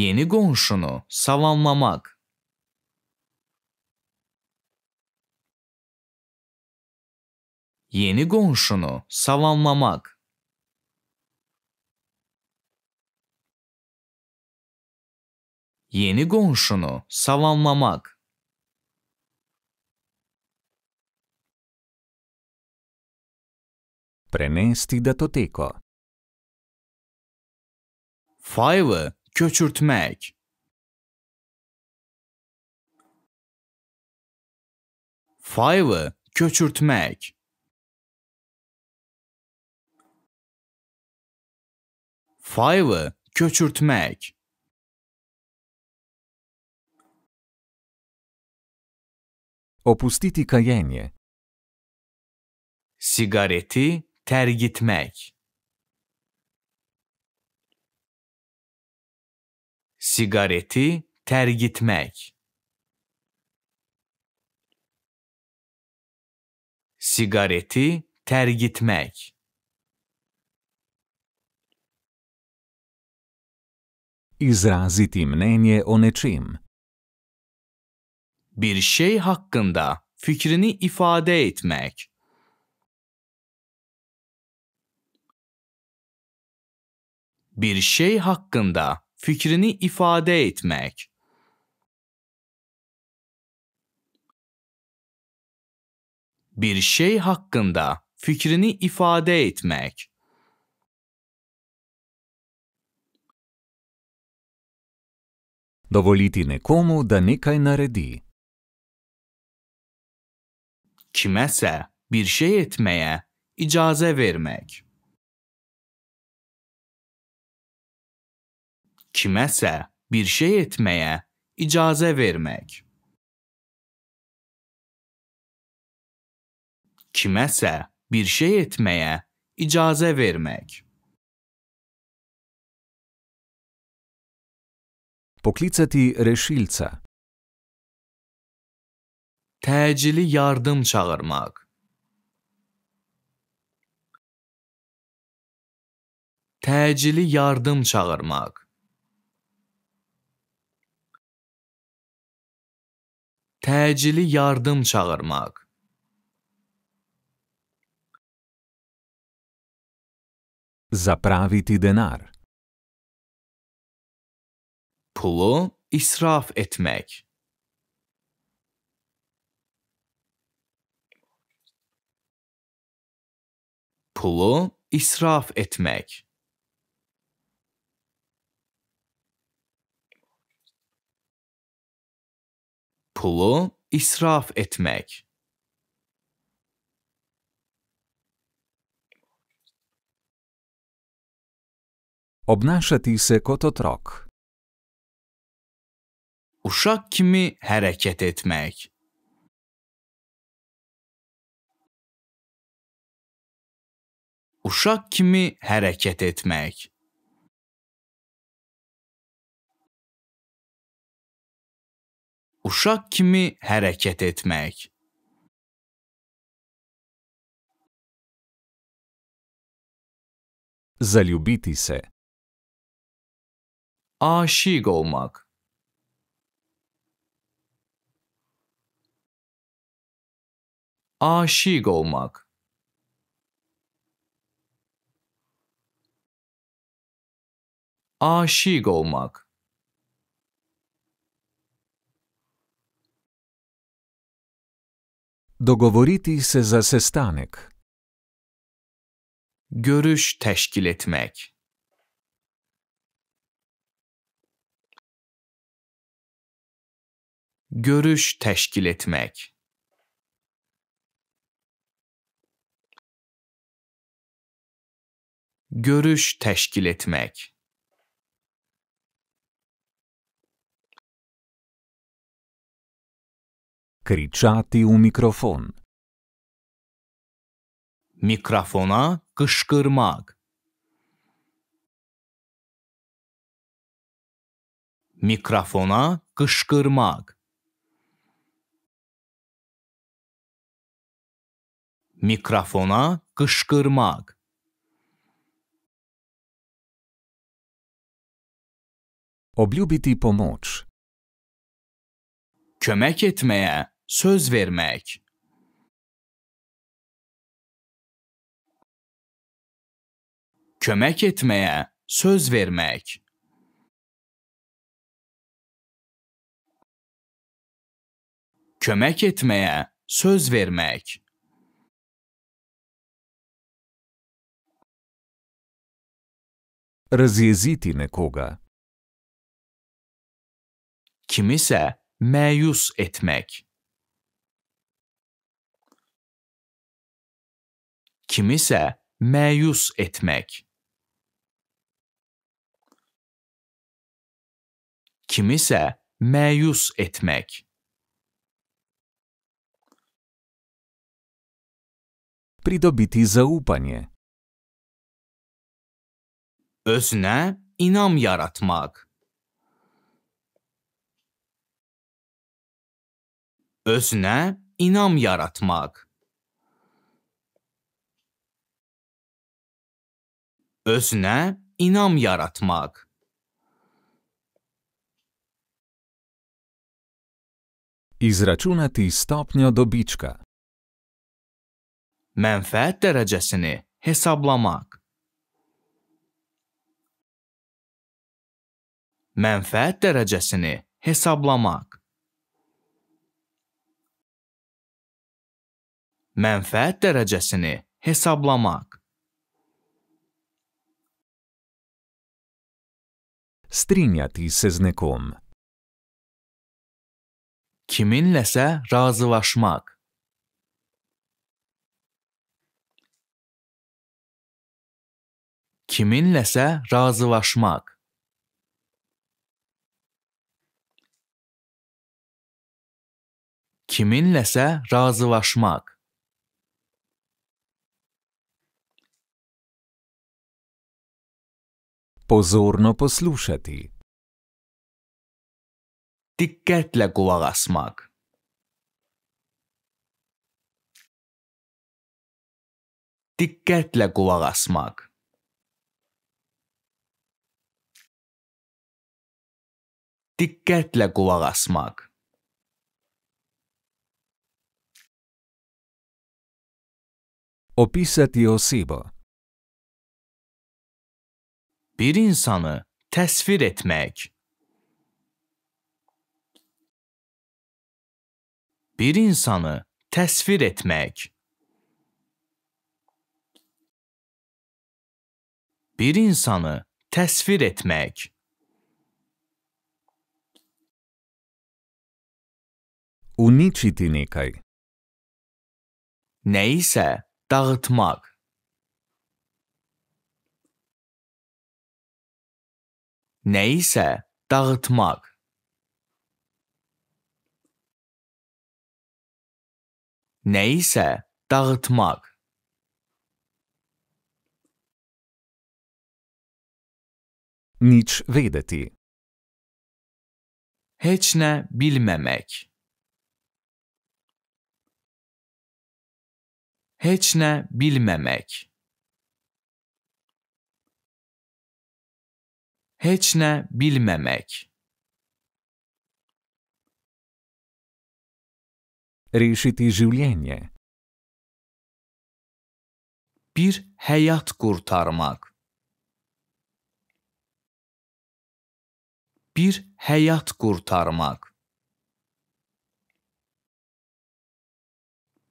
Yeni qonşunu salamlamaq. Yeni qonşunu salamlamaq. Yeni qonşunu salamlamaq. Prenesti datoteko. Faylı Köçürtmek. Five'ı köçürtmek. Five'ı köçürtmek. Opustiti kajenje. Sigareti tergitmek. Sigareti tergitmek. Sigareti tergitmek. Izraziti mnenje o nečem. Bir şey hakkında fikrini ifade etmek. Bir şey hakkında fikrini ifade etmek. Bir şey hakkında fikrini ifade etmek. Dovoliti nekomu, da nekaj naredi. Kimese bir şey etmeye icaze vermek. kiməsə bir şey etməyə icazə vermək. Kiməsə bir şey etməyə icazə vermək. Poklicati rešilca. Təcili yardım çağırmaq. Təcili yardım çağırmaq. təcili yardım çağırmaq. Zapraviti denar. Pulu israf etmek. Pulu israf etmek. Pulu israf etmək. Obnašati se kot otrok. Uşaq kimi hərəkət etmək. Uşaq kimi hərəkət etmək. uşaq kimi hərəkət etmək. Zaljubiti se. Aşık olmak. Aşık olmak. Aşık olmak. Dogovoriti se za sestanek. Görüş teşkil etmek. Görüş teşkil etmek. Görüş teşkil etmek. Kričati v mikrofon. Mikrofona kışkırmak. Mikrofona kışkırmak. Mikrofona kışkırmak. Obljubiti pomoč. Kömek söz vermek kömek etmeye söz vermek kömek etmeye söz vermek Razjeziti nekoga. Kimse meyus etmek. kimise meyus etmek. Kimise meyus etmek. Pridobiti zaupanje. Özne inam yaratmak. Özne inam yaratmak. Özünə inam yaratmaq. Izračunati stopnjo dobička. Mənfəət dərəcəsini hesablamaq. Mənfəət dərəcəsini hesablamaq. Mənfəət dərəcəsini hesablamaq. strinjati se z nekom. Kiminlese razılaşmak. Kiminlese razılaşmak. Kiminlese razılaşmak. pozorno poslušati. Ti ketle kuvaga smak. Ti ketle kuvaga smak. Ti ketle kuvaga smak. Opisati osebo. bir insanı təsvir etmək. Bir insanı təsvir etmək. Bir insanı təsvir etmək. Uničiti nekaj. Neysə dağıtmaq. neyse dağıtmak. Neyse dağıtmak. Nič vedeti. Hiç ne bilmemek. Hiç ne bilmemek. heç nə bilməmək. Решить изживление. Bir həyat qurtarmaq. Bir həyat qurtarmaq.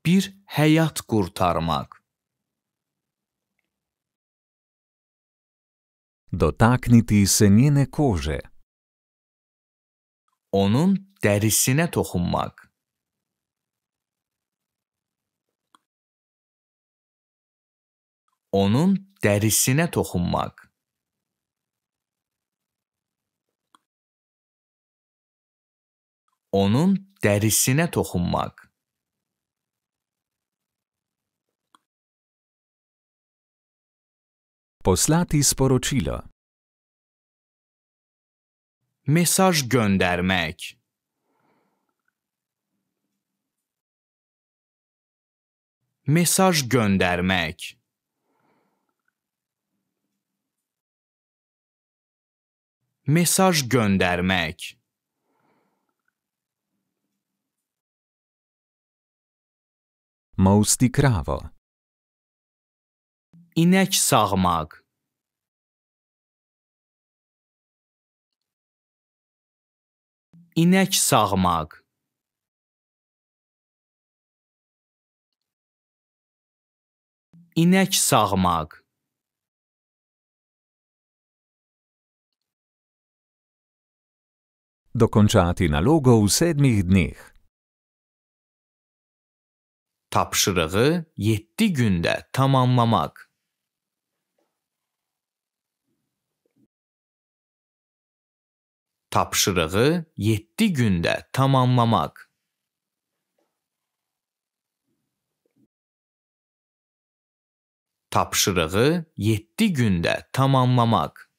Bir həyat qurtarmaq. dotakniti se njene kože. Onun derisine dokunmak. Onun derisine dokunmak. Onun derisine dokunmak. Poslati sporočilo. Mesaj göndermek. meg. Mesaj gönder Mesaj göndermek. meg. Mausti kravo. İnək sağmaq. İnək sağmaq. İnək sağmaq. Dokončati nalogo v sedmih dneh. Tapşırığı 7 gündə tamamlamaq. tapşırığı 7 günde tamamlamak. Tapşırığı 7 günde tamamlamak.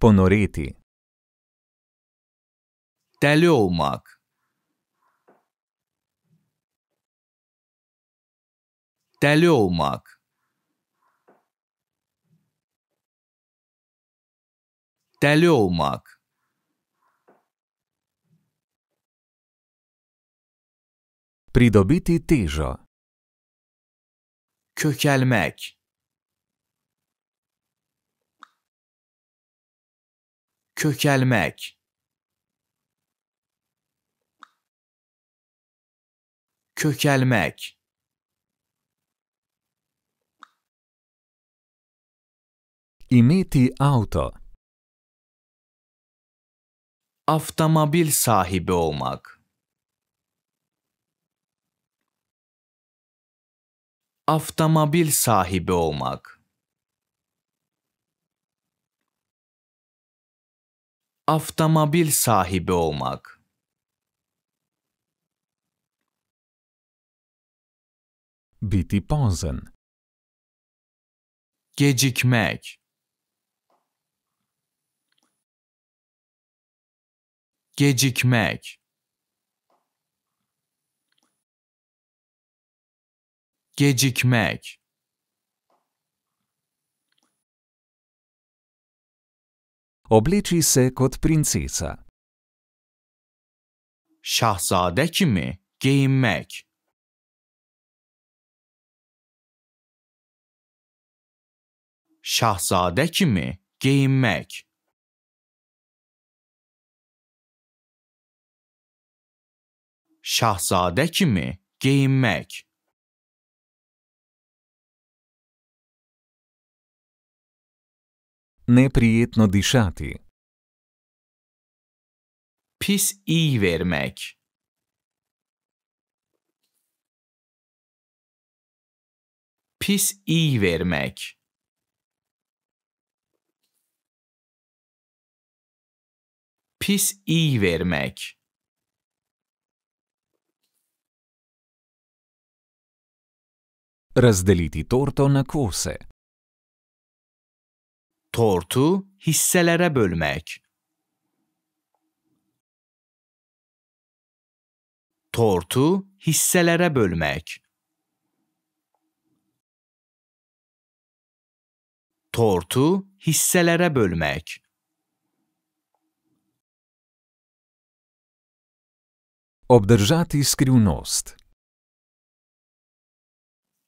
Ponoriti Deli olmak. Deli olmak. deli olmak. Pridobiti težo. Kökelmek. Kökelmek. Kökelmek. Imeti auto. Avtomobil sahibi olmak. Avtomobil sahibi olmak. Avtomobil sahibi olmak. Biti ponzën. Gecikmek. gecikmek gecikmek Obleči se kot princeca. Şahzade kimi giyinmek. Şahzade kimi giyinmek. şahzade kimi geyinmek. Неприємно дишати. Pis iyi vermek. Pis iyi vermek. Pis iyi vermek. Razdeliti torto na kose. Tortu hisselere bölmek. Tortu hisselere bölmek. Tortu hisselere bölmek. Obdržati skrivnost.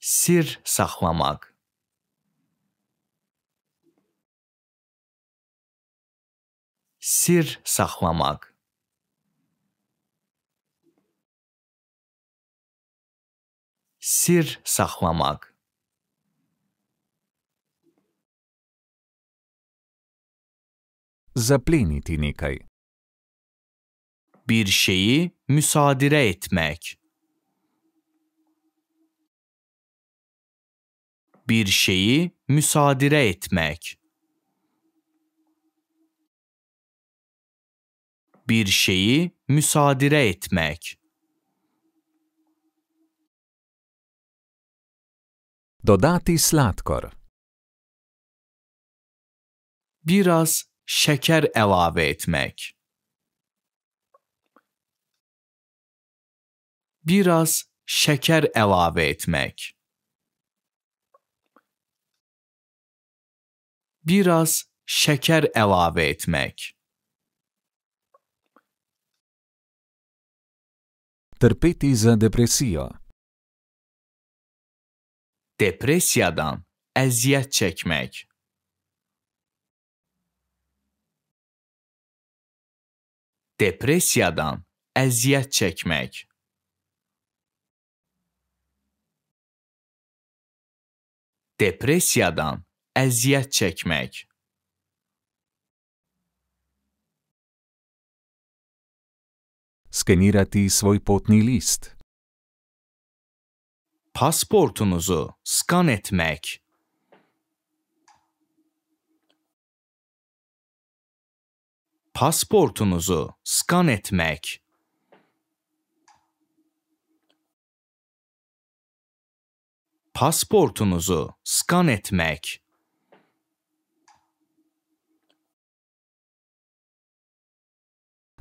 Sir saxlamaq. Sir saxlamaq. Sir saxlamaq. Zapleniti nekaj. Bir şeyi müsadire etmek. bir şeyi müsaadire etmek. Bir şeyi müsaadire etmek. Dodati sladkor. Biraz şeker elave etmek. Biraz şeker elave etmek. biraz şəkər əlavə etmək. Tërpeti za depresijo. Depresiyadan əziyyət çəkmək. Depresiyadan əziyyət çəkmək. Depresiyadan əziyyət çəkmək. Skenirati svoj potni list. Pasportunuzu skan etmek. Pasportunuzu skan etmek. Pasportunuzu skan etmek.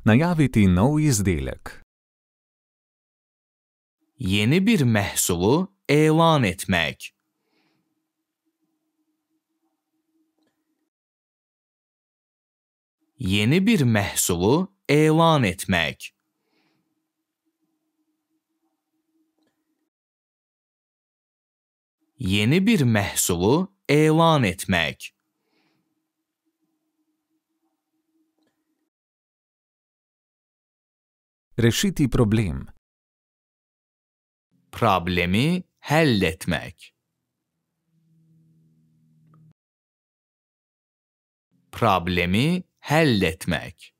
najaviti nov izdelek. Yeni bir mehsulu elan etmek. Yeni bir mehsulu elan etmek. Yeni bir mehsulu elan etmek. Rešiti problem. Problemi halletmek. Problemi halletmek.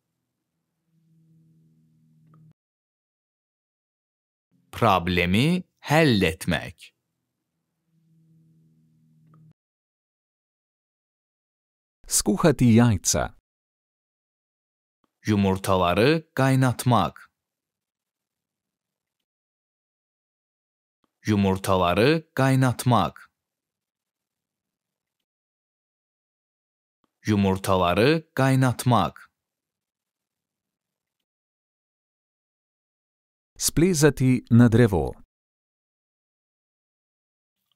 Problemi halletmek. Skuhati jajca. Yumurtaları kaynatmak. Yumurtaları kaynatmak. Yumurtaları kaynatmak. Splizati na drevo.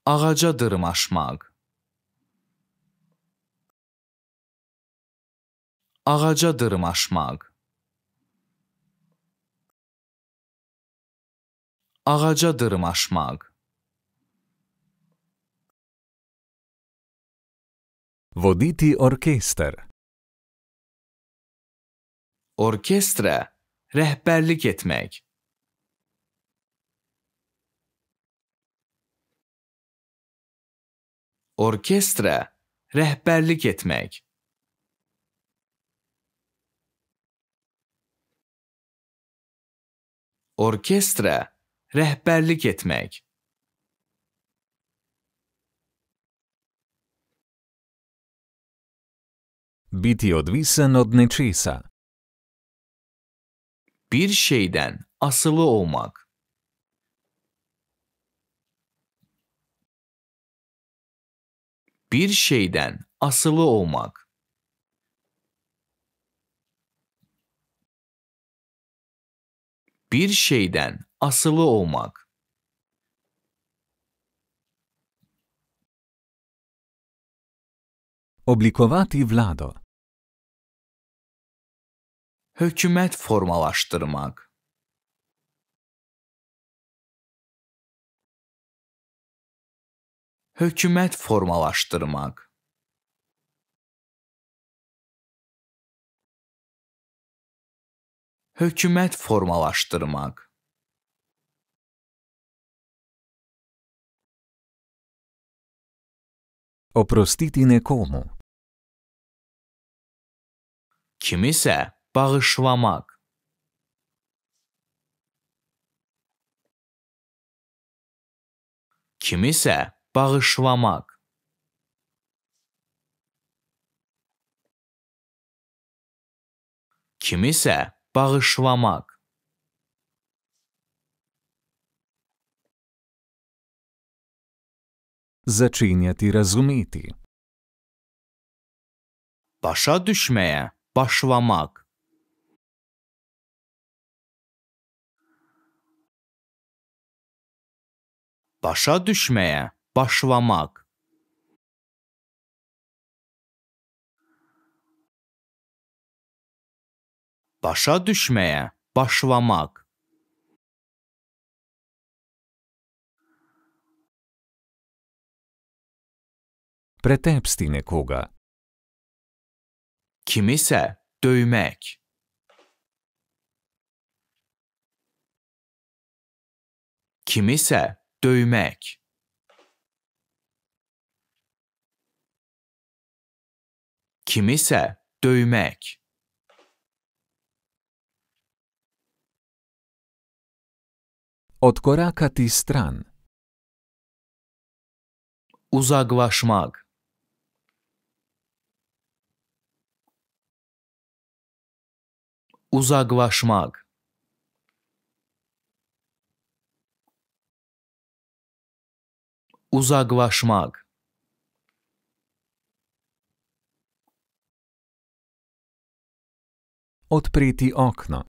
Ağaca dırmaşmak. Ağaca dırmaşmak. Ağaca dırmaşmaq. Voditi orkestr. Orkestra rəhbərlik etmək. Orkestra rəhbərlik etmək. Orkestra rehberlik etmek. Biti odvisen od nečesa. Bir şeyden asılı olmak. Bir şeyden asılı olmak. bir şeyden asılı olmak. Oblikovati vlado. Hükümet formalaştırmak. Hükümet formalaştırmak. hökumət formalaşdırmaq Oprostiti nekomu Kimisə bağışlamaq Kimisə bağışlamaq Kimisə par švamak. Začenjati razumeti. Paša dušmeje, pašvamak. Paša dušmeje, pašvamak. başa düşmeye başlamak. Претепсти некога. Kimse dövmek. Kimse dövmek. Kimse dövmek. Odkorakati stran. Uzagva šmag. Uzagva šmag. Uzagva šmag. Odpriti okno.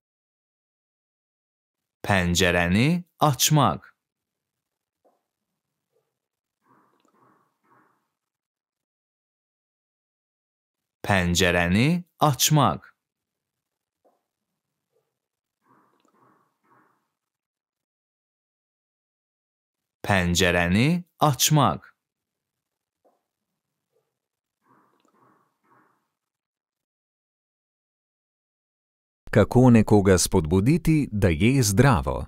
Pencereni açmak. Ah, Pencereni açmak. Ah, Pencereni açmak. Ah, Kako nekoga spodbuditi, da je zdravo?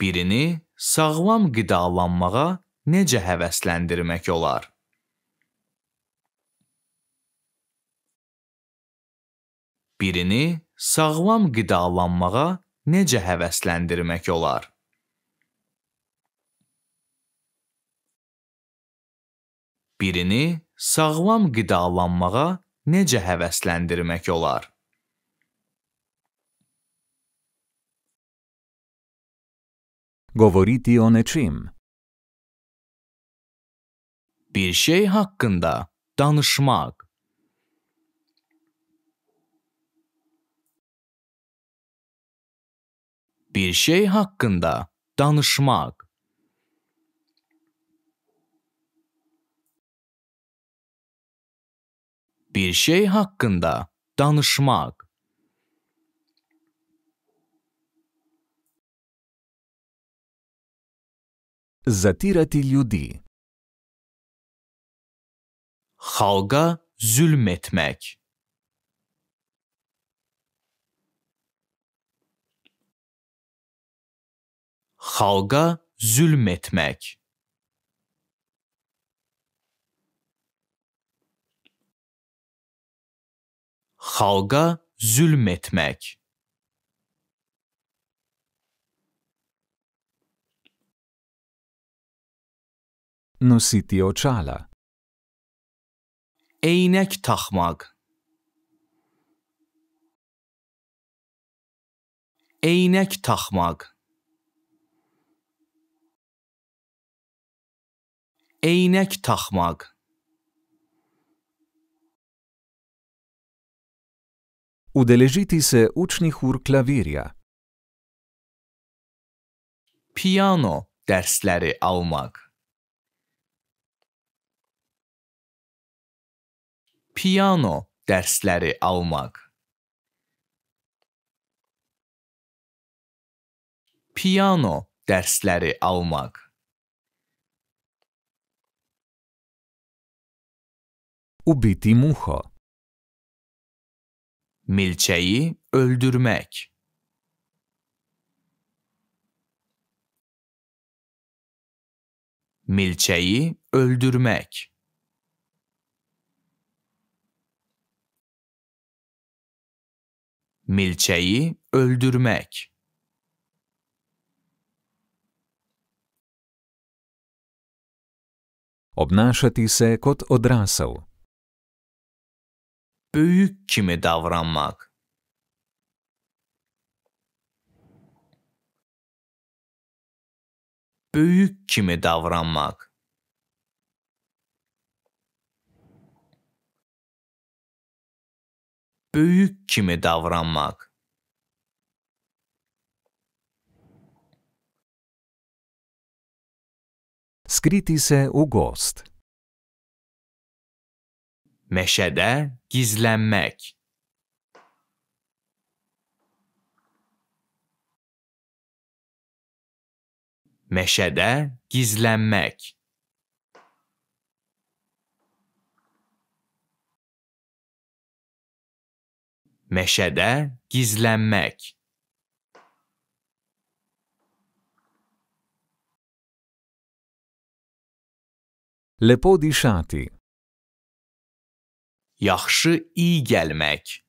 birini sağlam qidalanmağa necə həvəsləndirmək olar? Birini sağlam qidalanmağa necə həvəsləndirmək olar? Birini sağlam qidalanmağa necə həvəsləndirmək olar? Govoriti o nečem. Bir şey hakkında danışmak. Bir şey hakkında danışmak. Bir şey hakkında danışmak. Zatirati ljudi. Halga zulmetmek. Halga zulmetmek. Halga zulmetmek. nositi očala. Eynek takmak. Eynek takmak. Eynek takmak. Udeležiti se učnih ur klavirja. Piano dersleri almak. piano dərsləri almaq. Piano dərsləri almaq. Убити мухо. Milçəyi öldürmək. Milçəyi öldürmək. milçeyi öldürmek. Obnašati se kot odrasel. Büyük kimi davranmak. Büyük kimi davranmak. böyük kimi davranmaq. Skriti se u gost. Meşədə gizlənmək. Meşədə gizlənmək. meşede gizlenmek. Lepo dişati. Yaxşı iyi gelmek.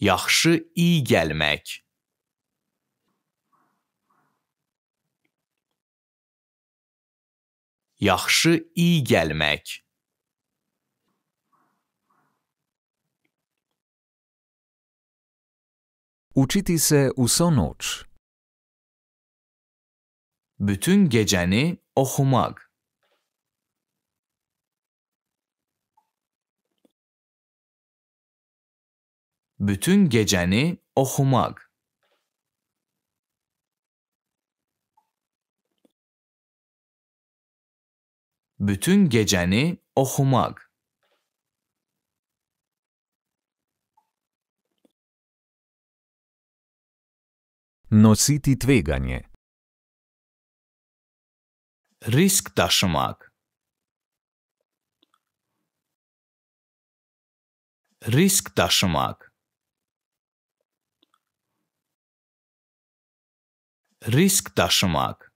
Yaxşı iyi gelmek. yaxşı iyi gəlmək. Učiti se uso Bütün geceni okumak. Bütün geceni okumak. bütün geceni okumak. Nositi tveganje. Risk taşımak. Risk taşımak. Risk taşımak.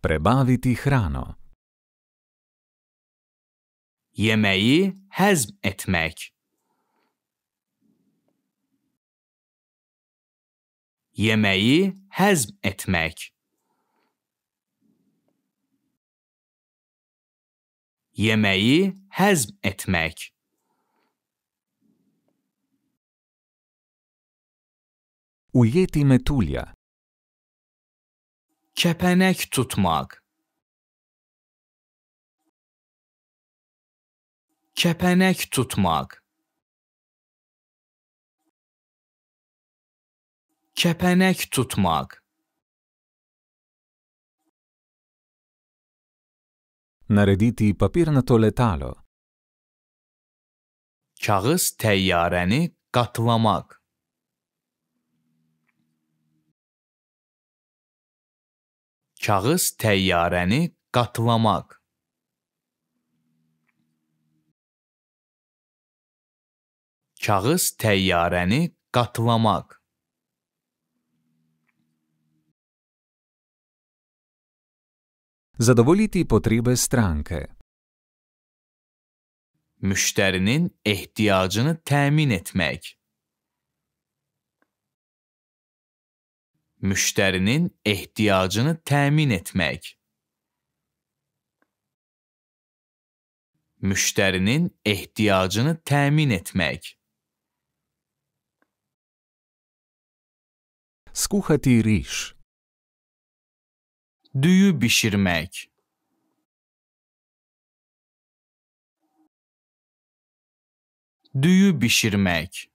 Prebaviti hrano. Jemeji hezm etmek. Jemeji hezm etmek. Jemeji hezm etmek. Ujeti metulja. Kəpənək tutmaq. Kəpənək tutmaq. Kəpənək tutmaq. Narediti papirnato letalo. Kağız təyyarəni qatlamaq. Kağız təyyarəni qatlamaq. Kağız təyyarəni qatlamaq. Задоволіти потреби странки. Müştərinin ehtiyacını təmin etmək. müştərinin ehtiyacını təmin etmək. Müştərinin ehtiyacını təmin etmək. Скухати ріж. Düyü bişirmek. Düyü bişirmek.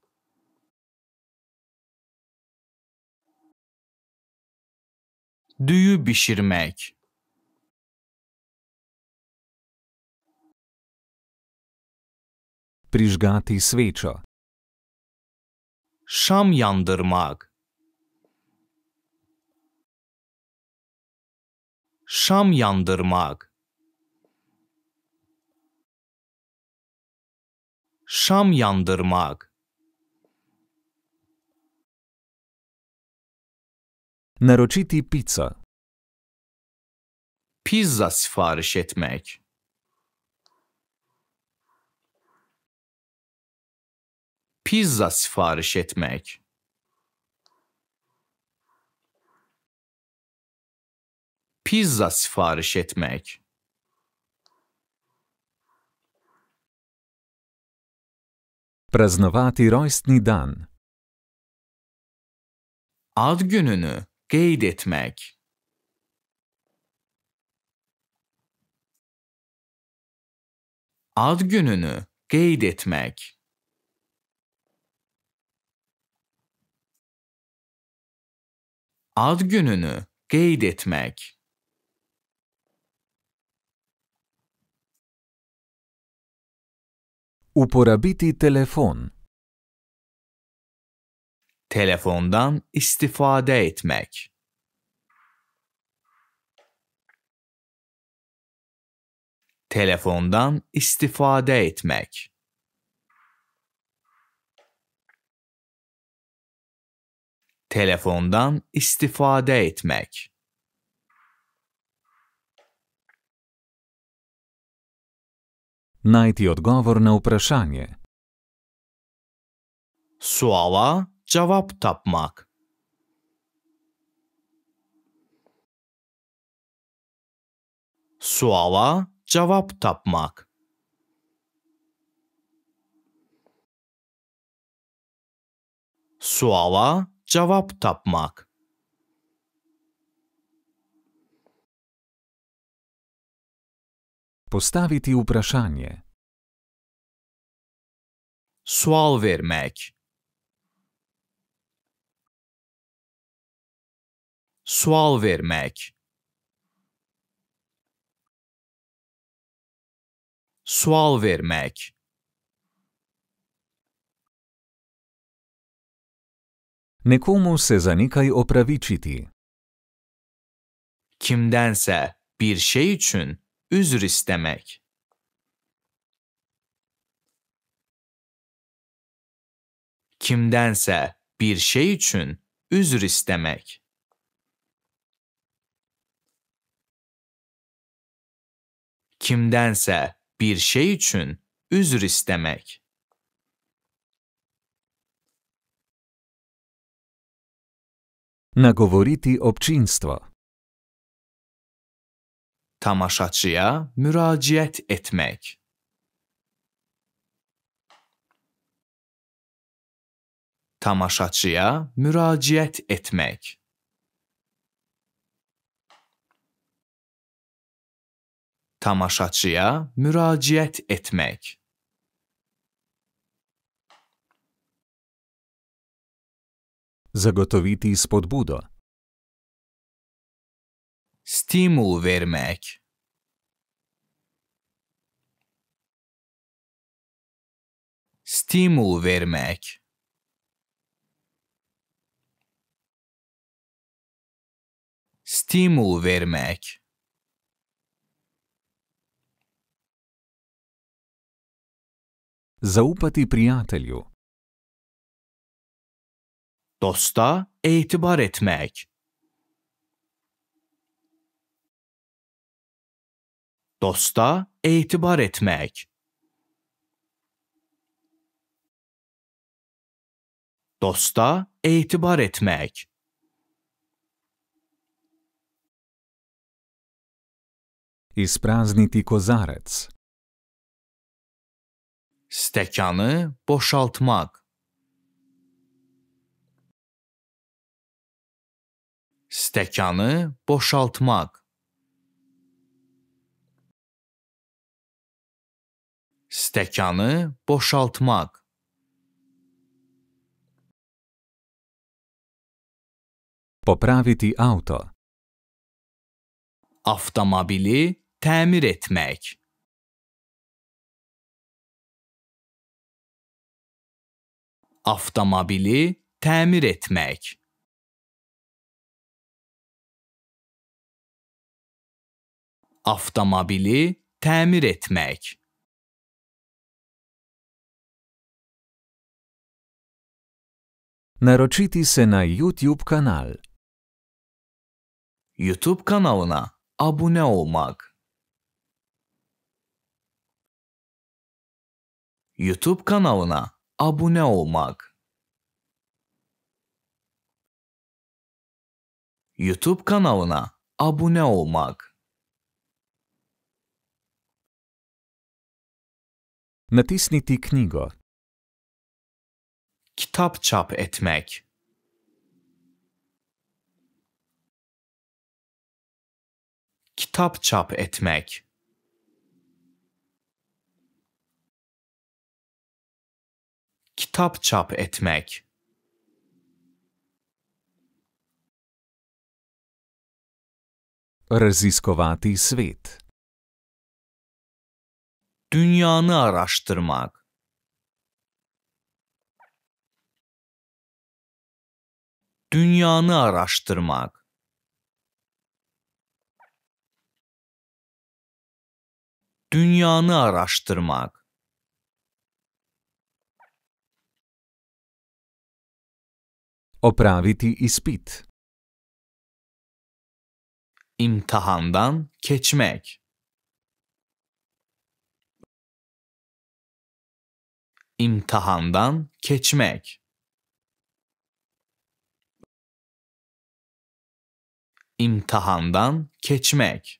Düğü pişirmek. Prižgati svečo. Şam yandırmak. Şam yandırmak. Şam yandırmak. Naročiti pico. Pizza sfarši etmeč. Pizza sfarši etmeč. Pizza sfarši etmeč. Praznovati rojstni dan. Adgününü. Kaydetmek. Ad gününü kaydetmek. Ad gününü kaydetmek. Uporabiti telefon telefondan istifade etmek. Telefondan istifade etmek. Telefondan istifade etmek. Najti odgovor na vprašanje. Suala cevap tapmak. Suala cevap tapmak. Suala cevap tapmak. Postaviti vprašanje. Sual vermek. sual vermek sual vermek Nekomu se zanikaj opravičiti. Kimdense bir şey için özür istemek. Kimdense bir şey için özür istemek. kimdənsə bir şey üçün üzr istəmək. Nagovoriti občinstvo. Tamaşaçıya müraciət etmək. Tamaşaçıya müraciət etmək. Tamaşaçıya müraciət etmək. Zagotoviti spodbudo. Stimul vermek. Stimul vermek. Stimul vermek. Zaupati prijatelju. Dosta etibar etmek. Dosta etibar etmek. Dosta etibar etmek. Izprazniti kozarec. Stəkanı boşaltmaq. Stəkanı boşaltmaq. Stəkanı boşaltmaq. Popraviti auto. Avtomobili təmir etmək. Avtomobili təmir etmək. Avtomobili təmir etmək. Naročiti se na YouTube kanal. YouTube kanalına abone olmak. YouTube kanalına abone olmak. YouTube kanalına abone olmak. Natisniti knjigo. Kitap çap etmek. Kitap çap etmek. kitap çap etmek raziskovati svet dünyanı araştırmak dünyanı araştırmak dünyanı araştırmak Opraviti ispit. İmtihandan geçmek. İmtihandan geçmek. İmtihandan geçmek.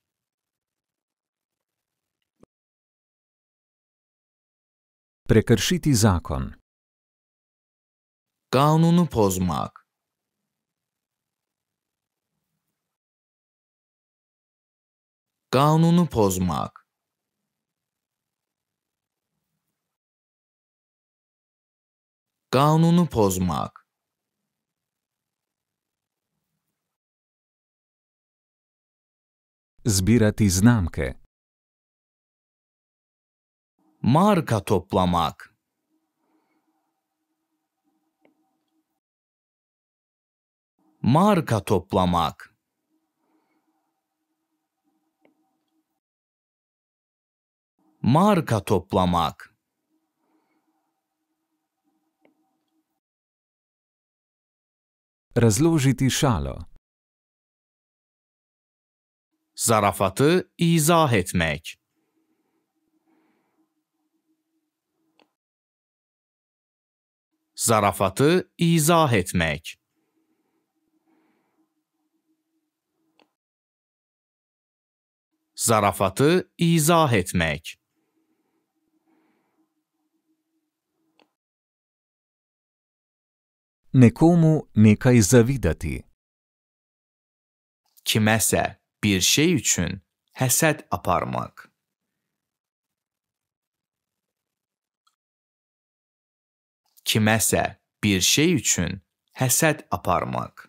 Prekršiti zakon. Kanunu pozmak. Kanunu pozmak. Kanunu pozmak. Zbirati znamke. Marka toplamak. Marka toplamak. Marka toplamak. Razložiti šalo. Zarafatı izah etmek. Zarafatı izah etmek. zarafatı izah etmək. Nekomu nekaj zavidati. Kiməsə bir şey üçün həsəd aparmaq. Kiməsə bir şey üçün həsəd aparmaq.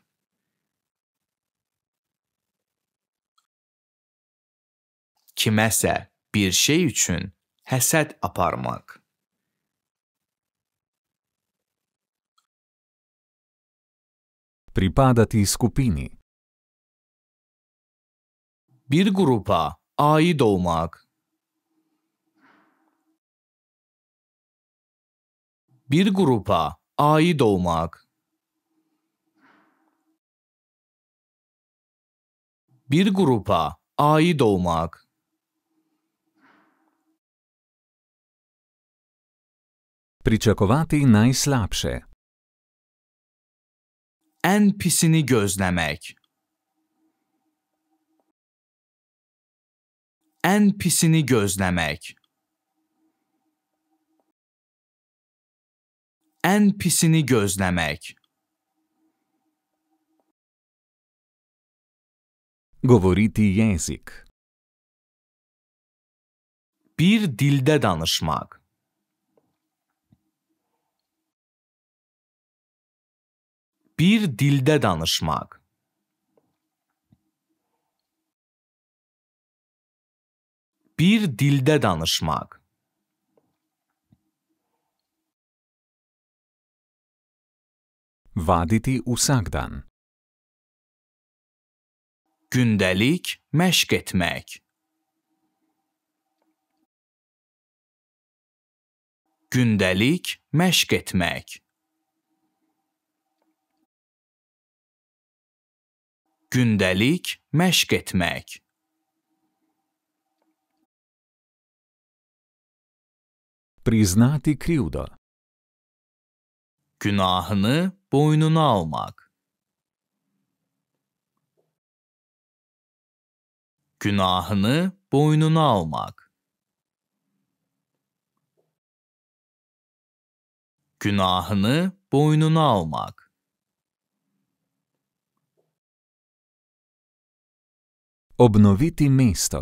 kiməsə bir şey için həsəd aparmak, Pripadati skupini. Bir grupa ait olmak. Bir grupa ait olmak. Bir grupa ait olmak. Pričakovati najslabše. En pisini gözlemek. En pisini gözlemek. En pisini gözlemek. Govoriti jezik. Bir dilde danışmak. bir dilde danışmak. Bir dilde danışmak. Vaditi vsak Gündelik meşk etmek. Gündelik meşk etmek. Gündəlik məşq etmək. Priznati krivdo. Günahını boynuna almaq. Günahını boynuna almaq. Günahını boynuna almaq. Obnoviti mesto.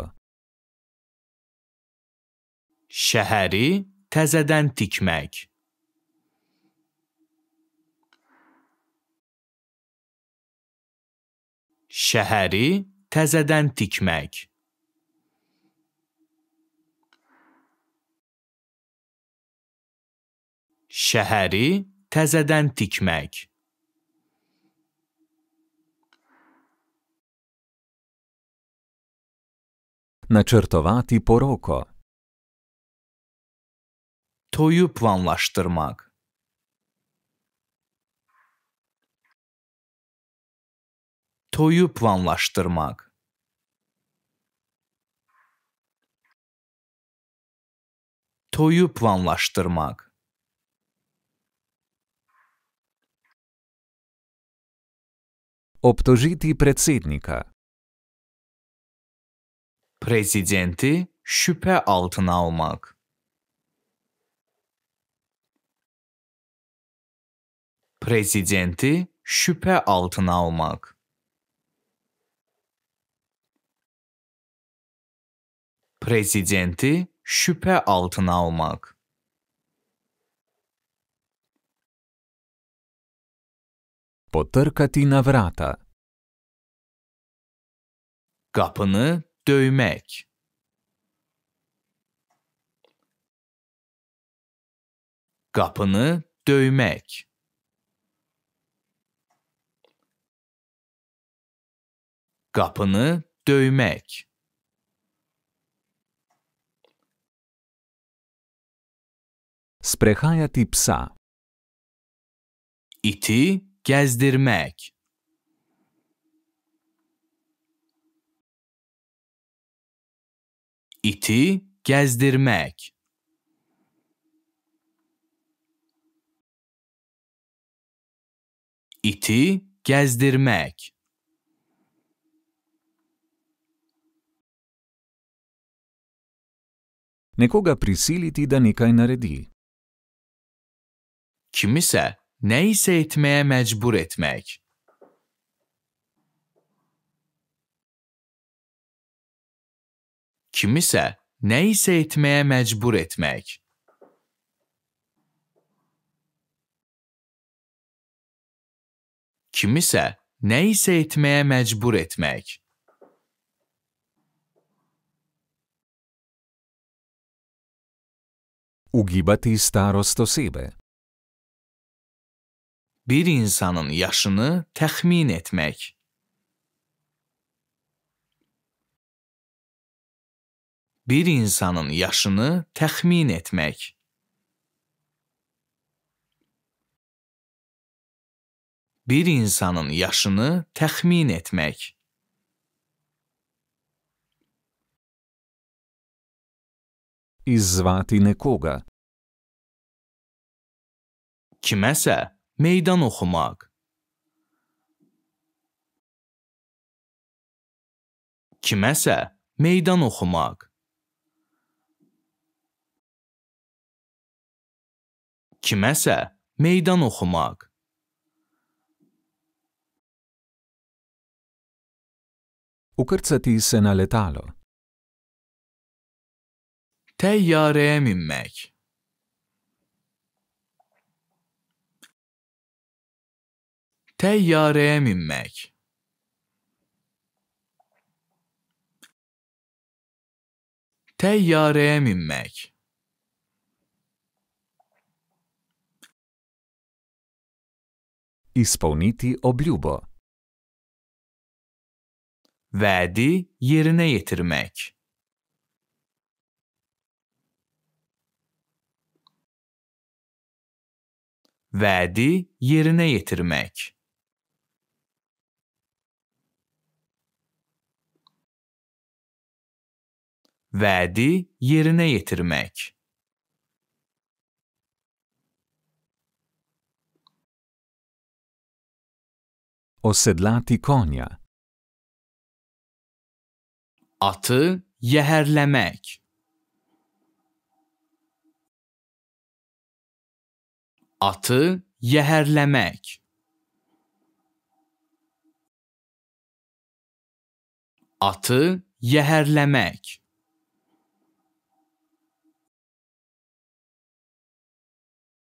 Şəhəri təzədən tikmək. Şəhəri təzədən tikmək. Şəhəri təzədən tikmək. načrtovati poroko. To je plan laštrmak. To je plan laštrmak. Toyu planlaştırmak. Obtožiti predsednika. Prezidenti şübhə altına almaq. Prezidenti şübhə altına almaq. Prezidenti şübhə altına almaq. Potrkati na vrata. Qapını dövmek kapını dövmek kapını dövmek sprehajati psa iti gezdirmek i̇ti gezdirmek İti gezdirmek Nekoga prisiliti da nekaj naredi. Kimisə nə isə etməyə məcbur etmək. kimisə nə isə etməyə məcbur etmək. Kimisə nə isə etməyə məcbur etmək. Ugibati starost osebe. Bir insanın yaşını təxmin etmək. bir insanın yaşını təxmin etmək. Bir insanın yaşını təxmin etmək. Izzvati nekoga. Kiməsə meydan oxumaq. Kiməsə meydan oxumaq. kiməsə meydan oxumaq. Ukrcati se na letalo. Təyyarəyə minmək. Təyyarəyə minmək. Təyyarəyə minmək. Izpolniti obljubo. Vedi yerine getirmek. Vedi yerine getirmek. Vedi yerine getirmek. Osedlati konja. Atı yeherlemek. Atı yeherlemek. Atı yeherlemek.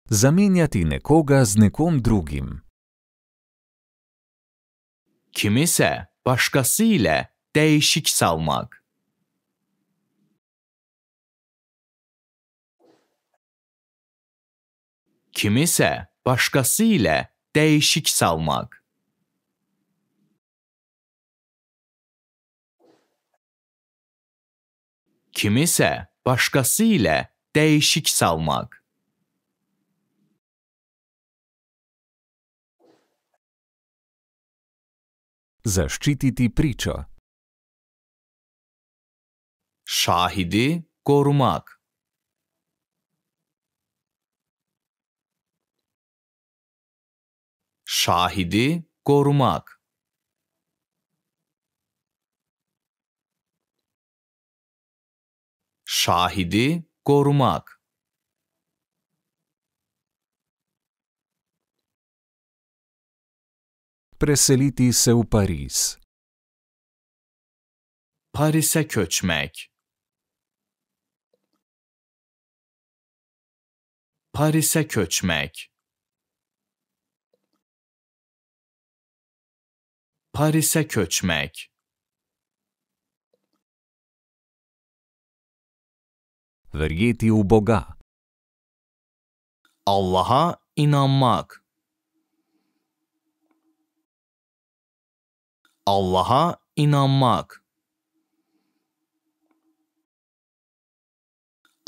zamenjati nekoga z nekom drugim. kimisə başqası ilə dəyişik salmaq. Kimisə başqası ilə dəyişik salmaq. Kimisə başqası ilə dəyişik salmaq. Zaščititi pričo. Šahidi korumak. Şahidi korumak. Şahidi korumak. preseliti se u Paris. Paris'e köçmek Paris'e köçmek Paris'e köçmek Verjeti u Boga Allah'a inanmak Allah'a inanmak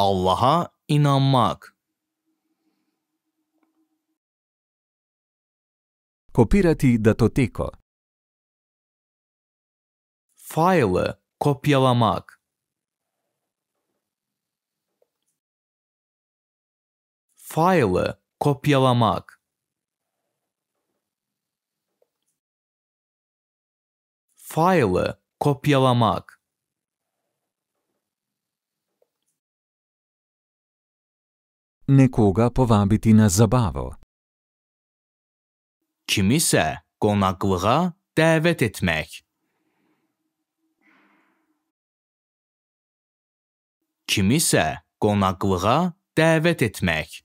Allah'a inanmak Kopirati datoteko Faile kopyalamak Faile kopyalamak file'ı kopyalamak. Nekoga povabiti na zabavo. Kimisi konaklığa davet etmek. Kimisi konaklığa davet etmek.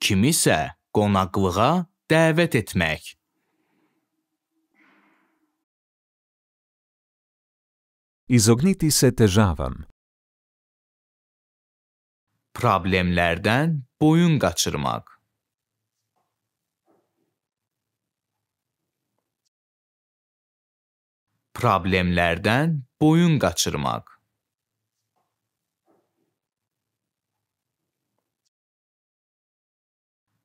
Kimisi konaklığa davet etmek. Izogniti se težavam. Problemlerden boyun kaçırmak. Problemlerden boyun kaçırmak.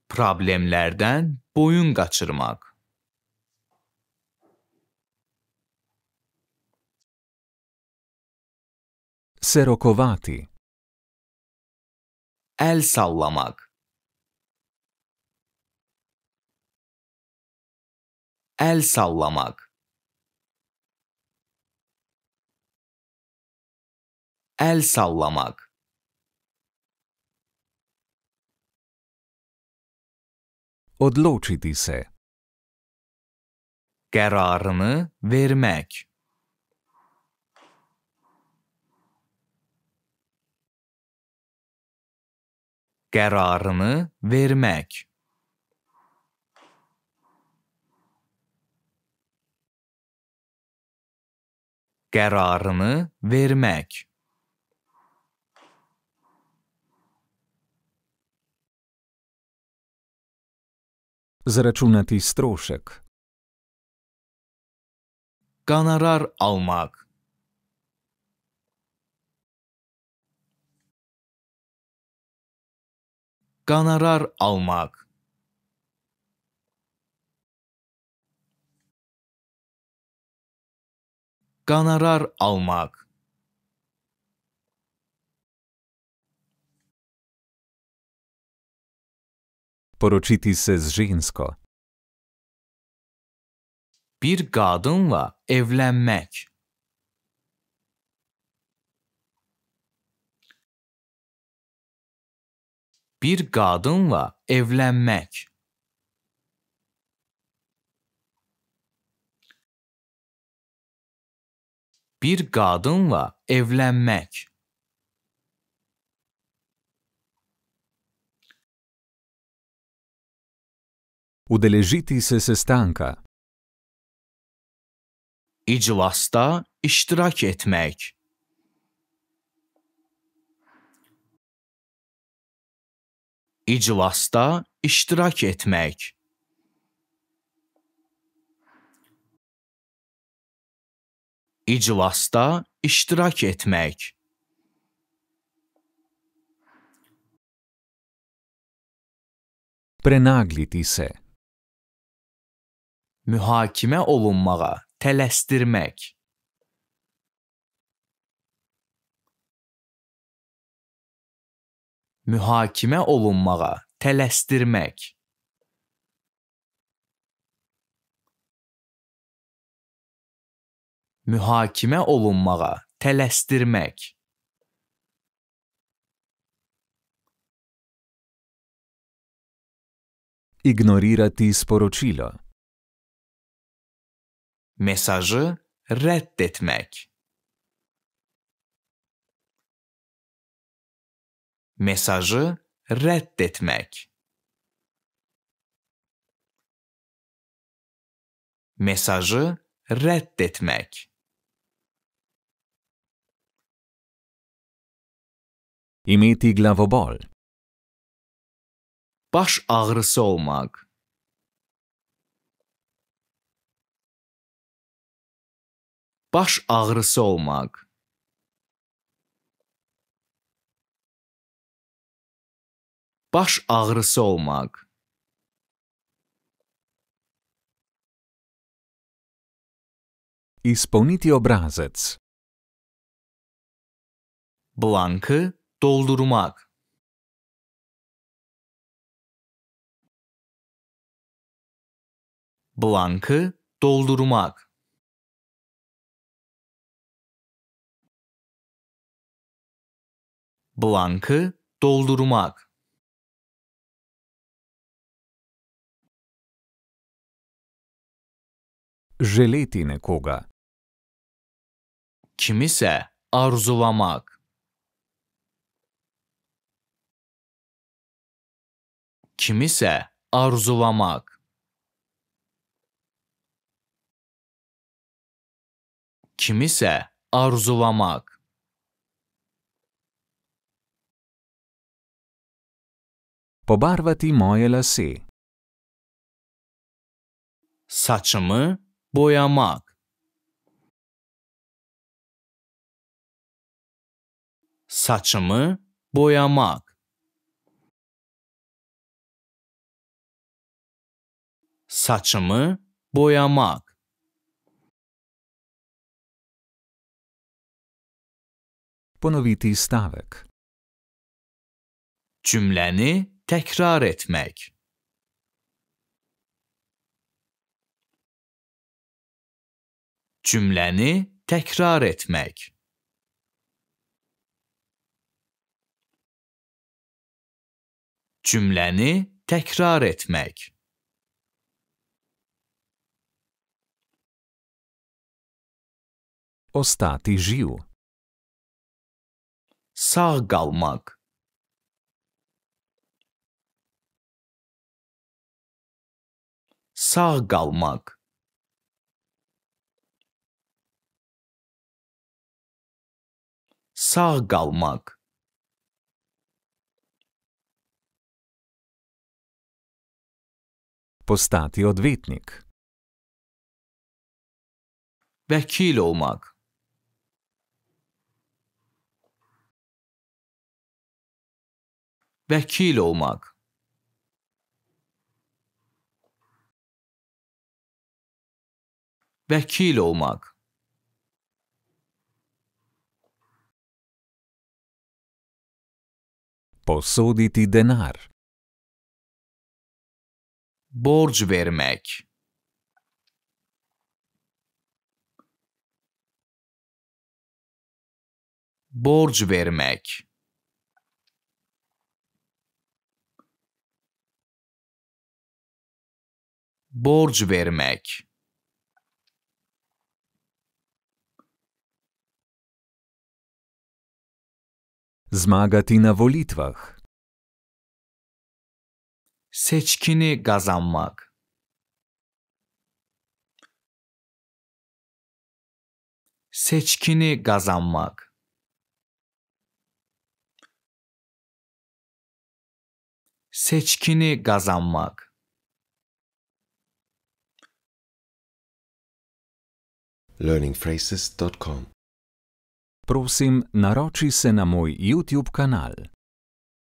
problemlerden boyun kaçırmak. Serokovati El sallamak El sallamak El sallamak Odločiti se. Kararını vermek. Kararını vermek. kararını vermek zračunati strošek. Gonorar almak Gonorar almak Gonorar almak Poročiti se z žensko. Bir kadınla evlenmek. Bir kadınla evlenmek. Bir kadınla evlenmek. Udeležiti se sestanka. İclasda iştirak etmək. İclasda iştirak etmək. İclasda iştirak etmək. Prenagliti se mühakimə olunmağa, tələsdirmək. mühakimə olunmağa, tələsdirmək. Mühakimə olunmağa, tələsdirmək. Ignorirati sporočilo. mesajı reddetmek. Mesajı reddetmek. Mesajı reddetmek. Imeti glavobol. Baş ağrısı olmak. baş ağrısı olmaq. Baş ağrısı olmaq. Исполнити образец. Blankı doldurmak. Blankı doldurmak. blankı doldurmak. Желети некога. Kimse arzulamak. Kimse arzulamak. kimse arzulamak. pobarvati moje lase. Sačem boja mak. Sačem boja mak. Sačem boja mak. Ponoviti stavek. Čumljeni tekrar etmek. Cümləni tekrar etmek. Cümləni tekrar etmek. Ostati živ. Sağ kalmak. sağ kalmak. Sağ kalmak. Postati odvetnik. Vekil olmak. Vekil olmak. vekil olmak. Posoditi denar. Borç vermek. Borç vermek. borç vermek Zmagati na volitvah. Seçkini kazanmak. Seçkini kazanmak. Seçkini kazanmak. learningphrases.com prosim, naroči se na moj YouTube kanal.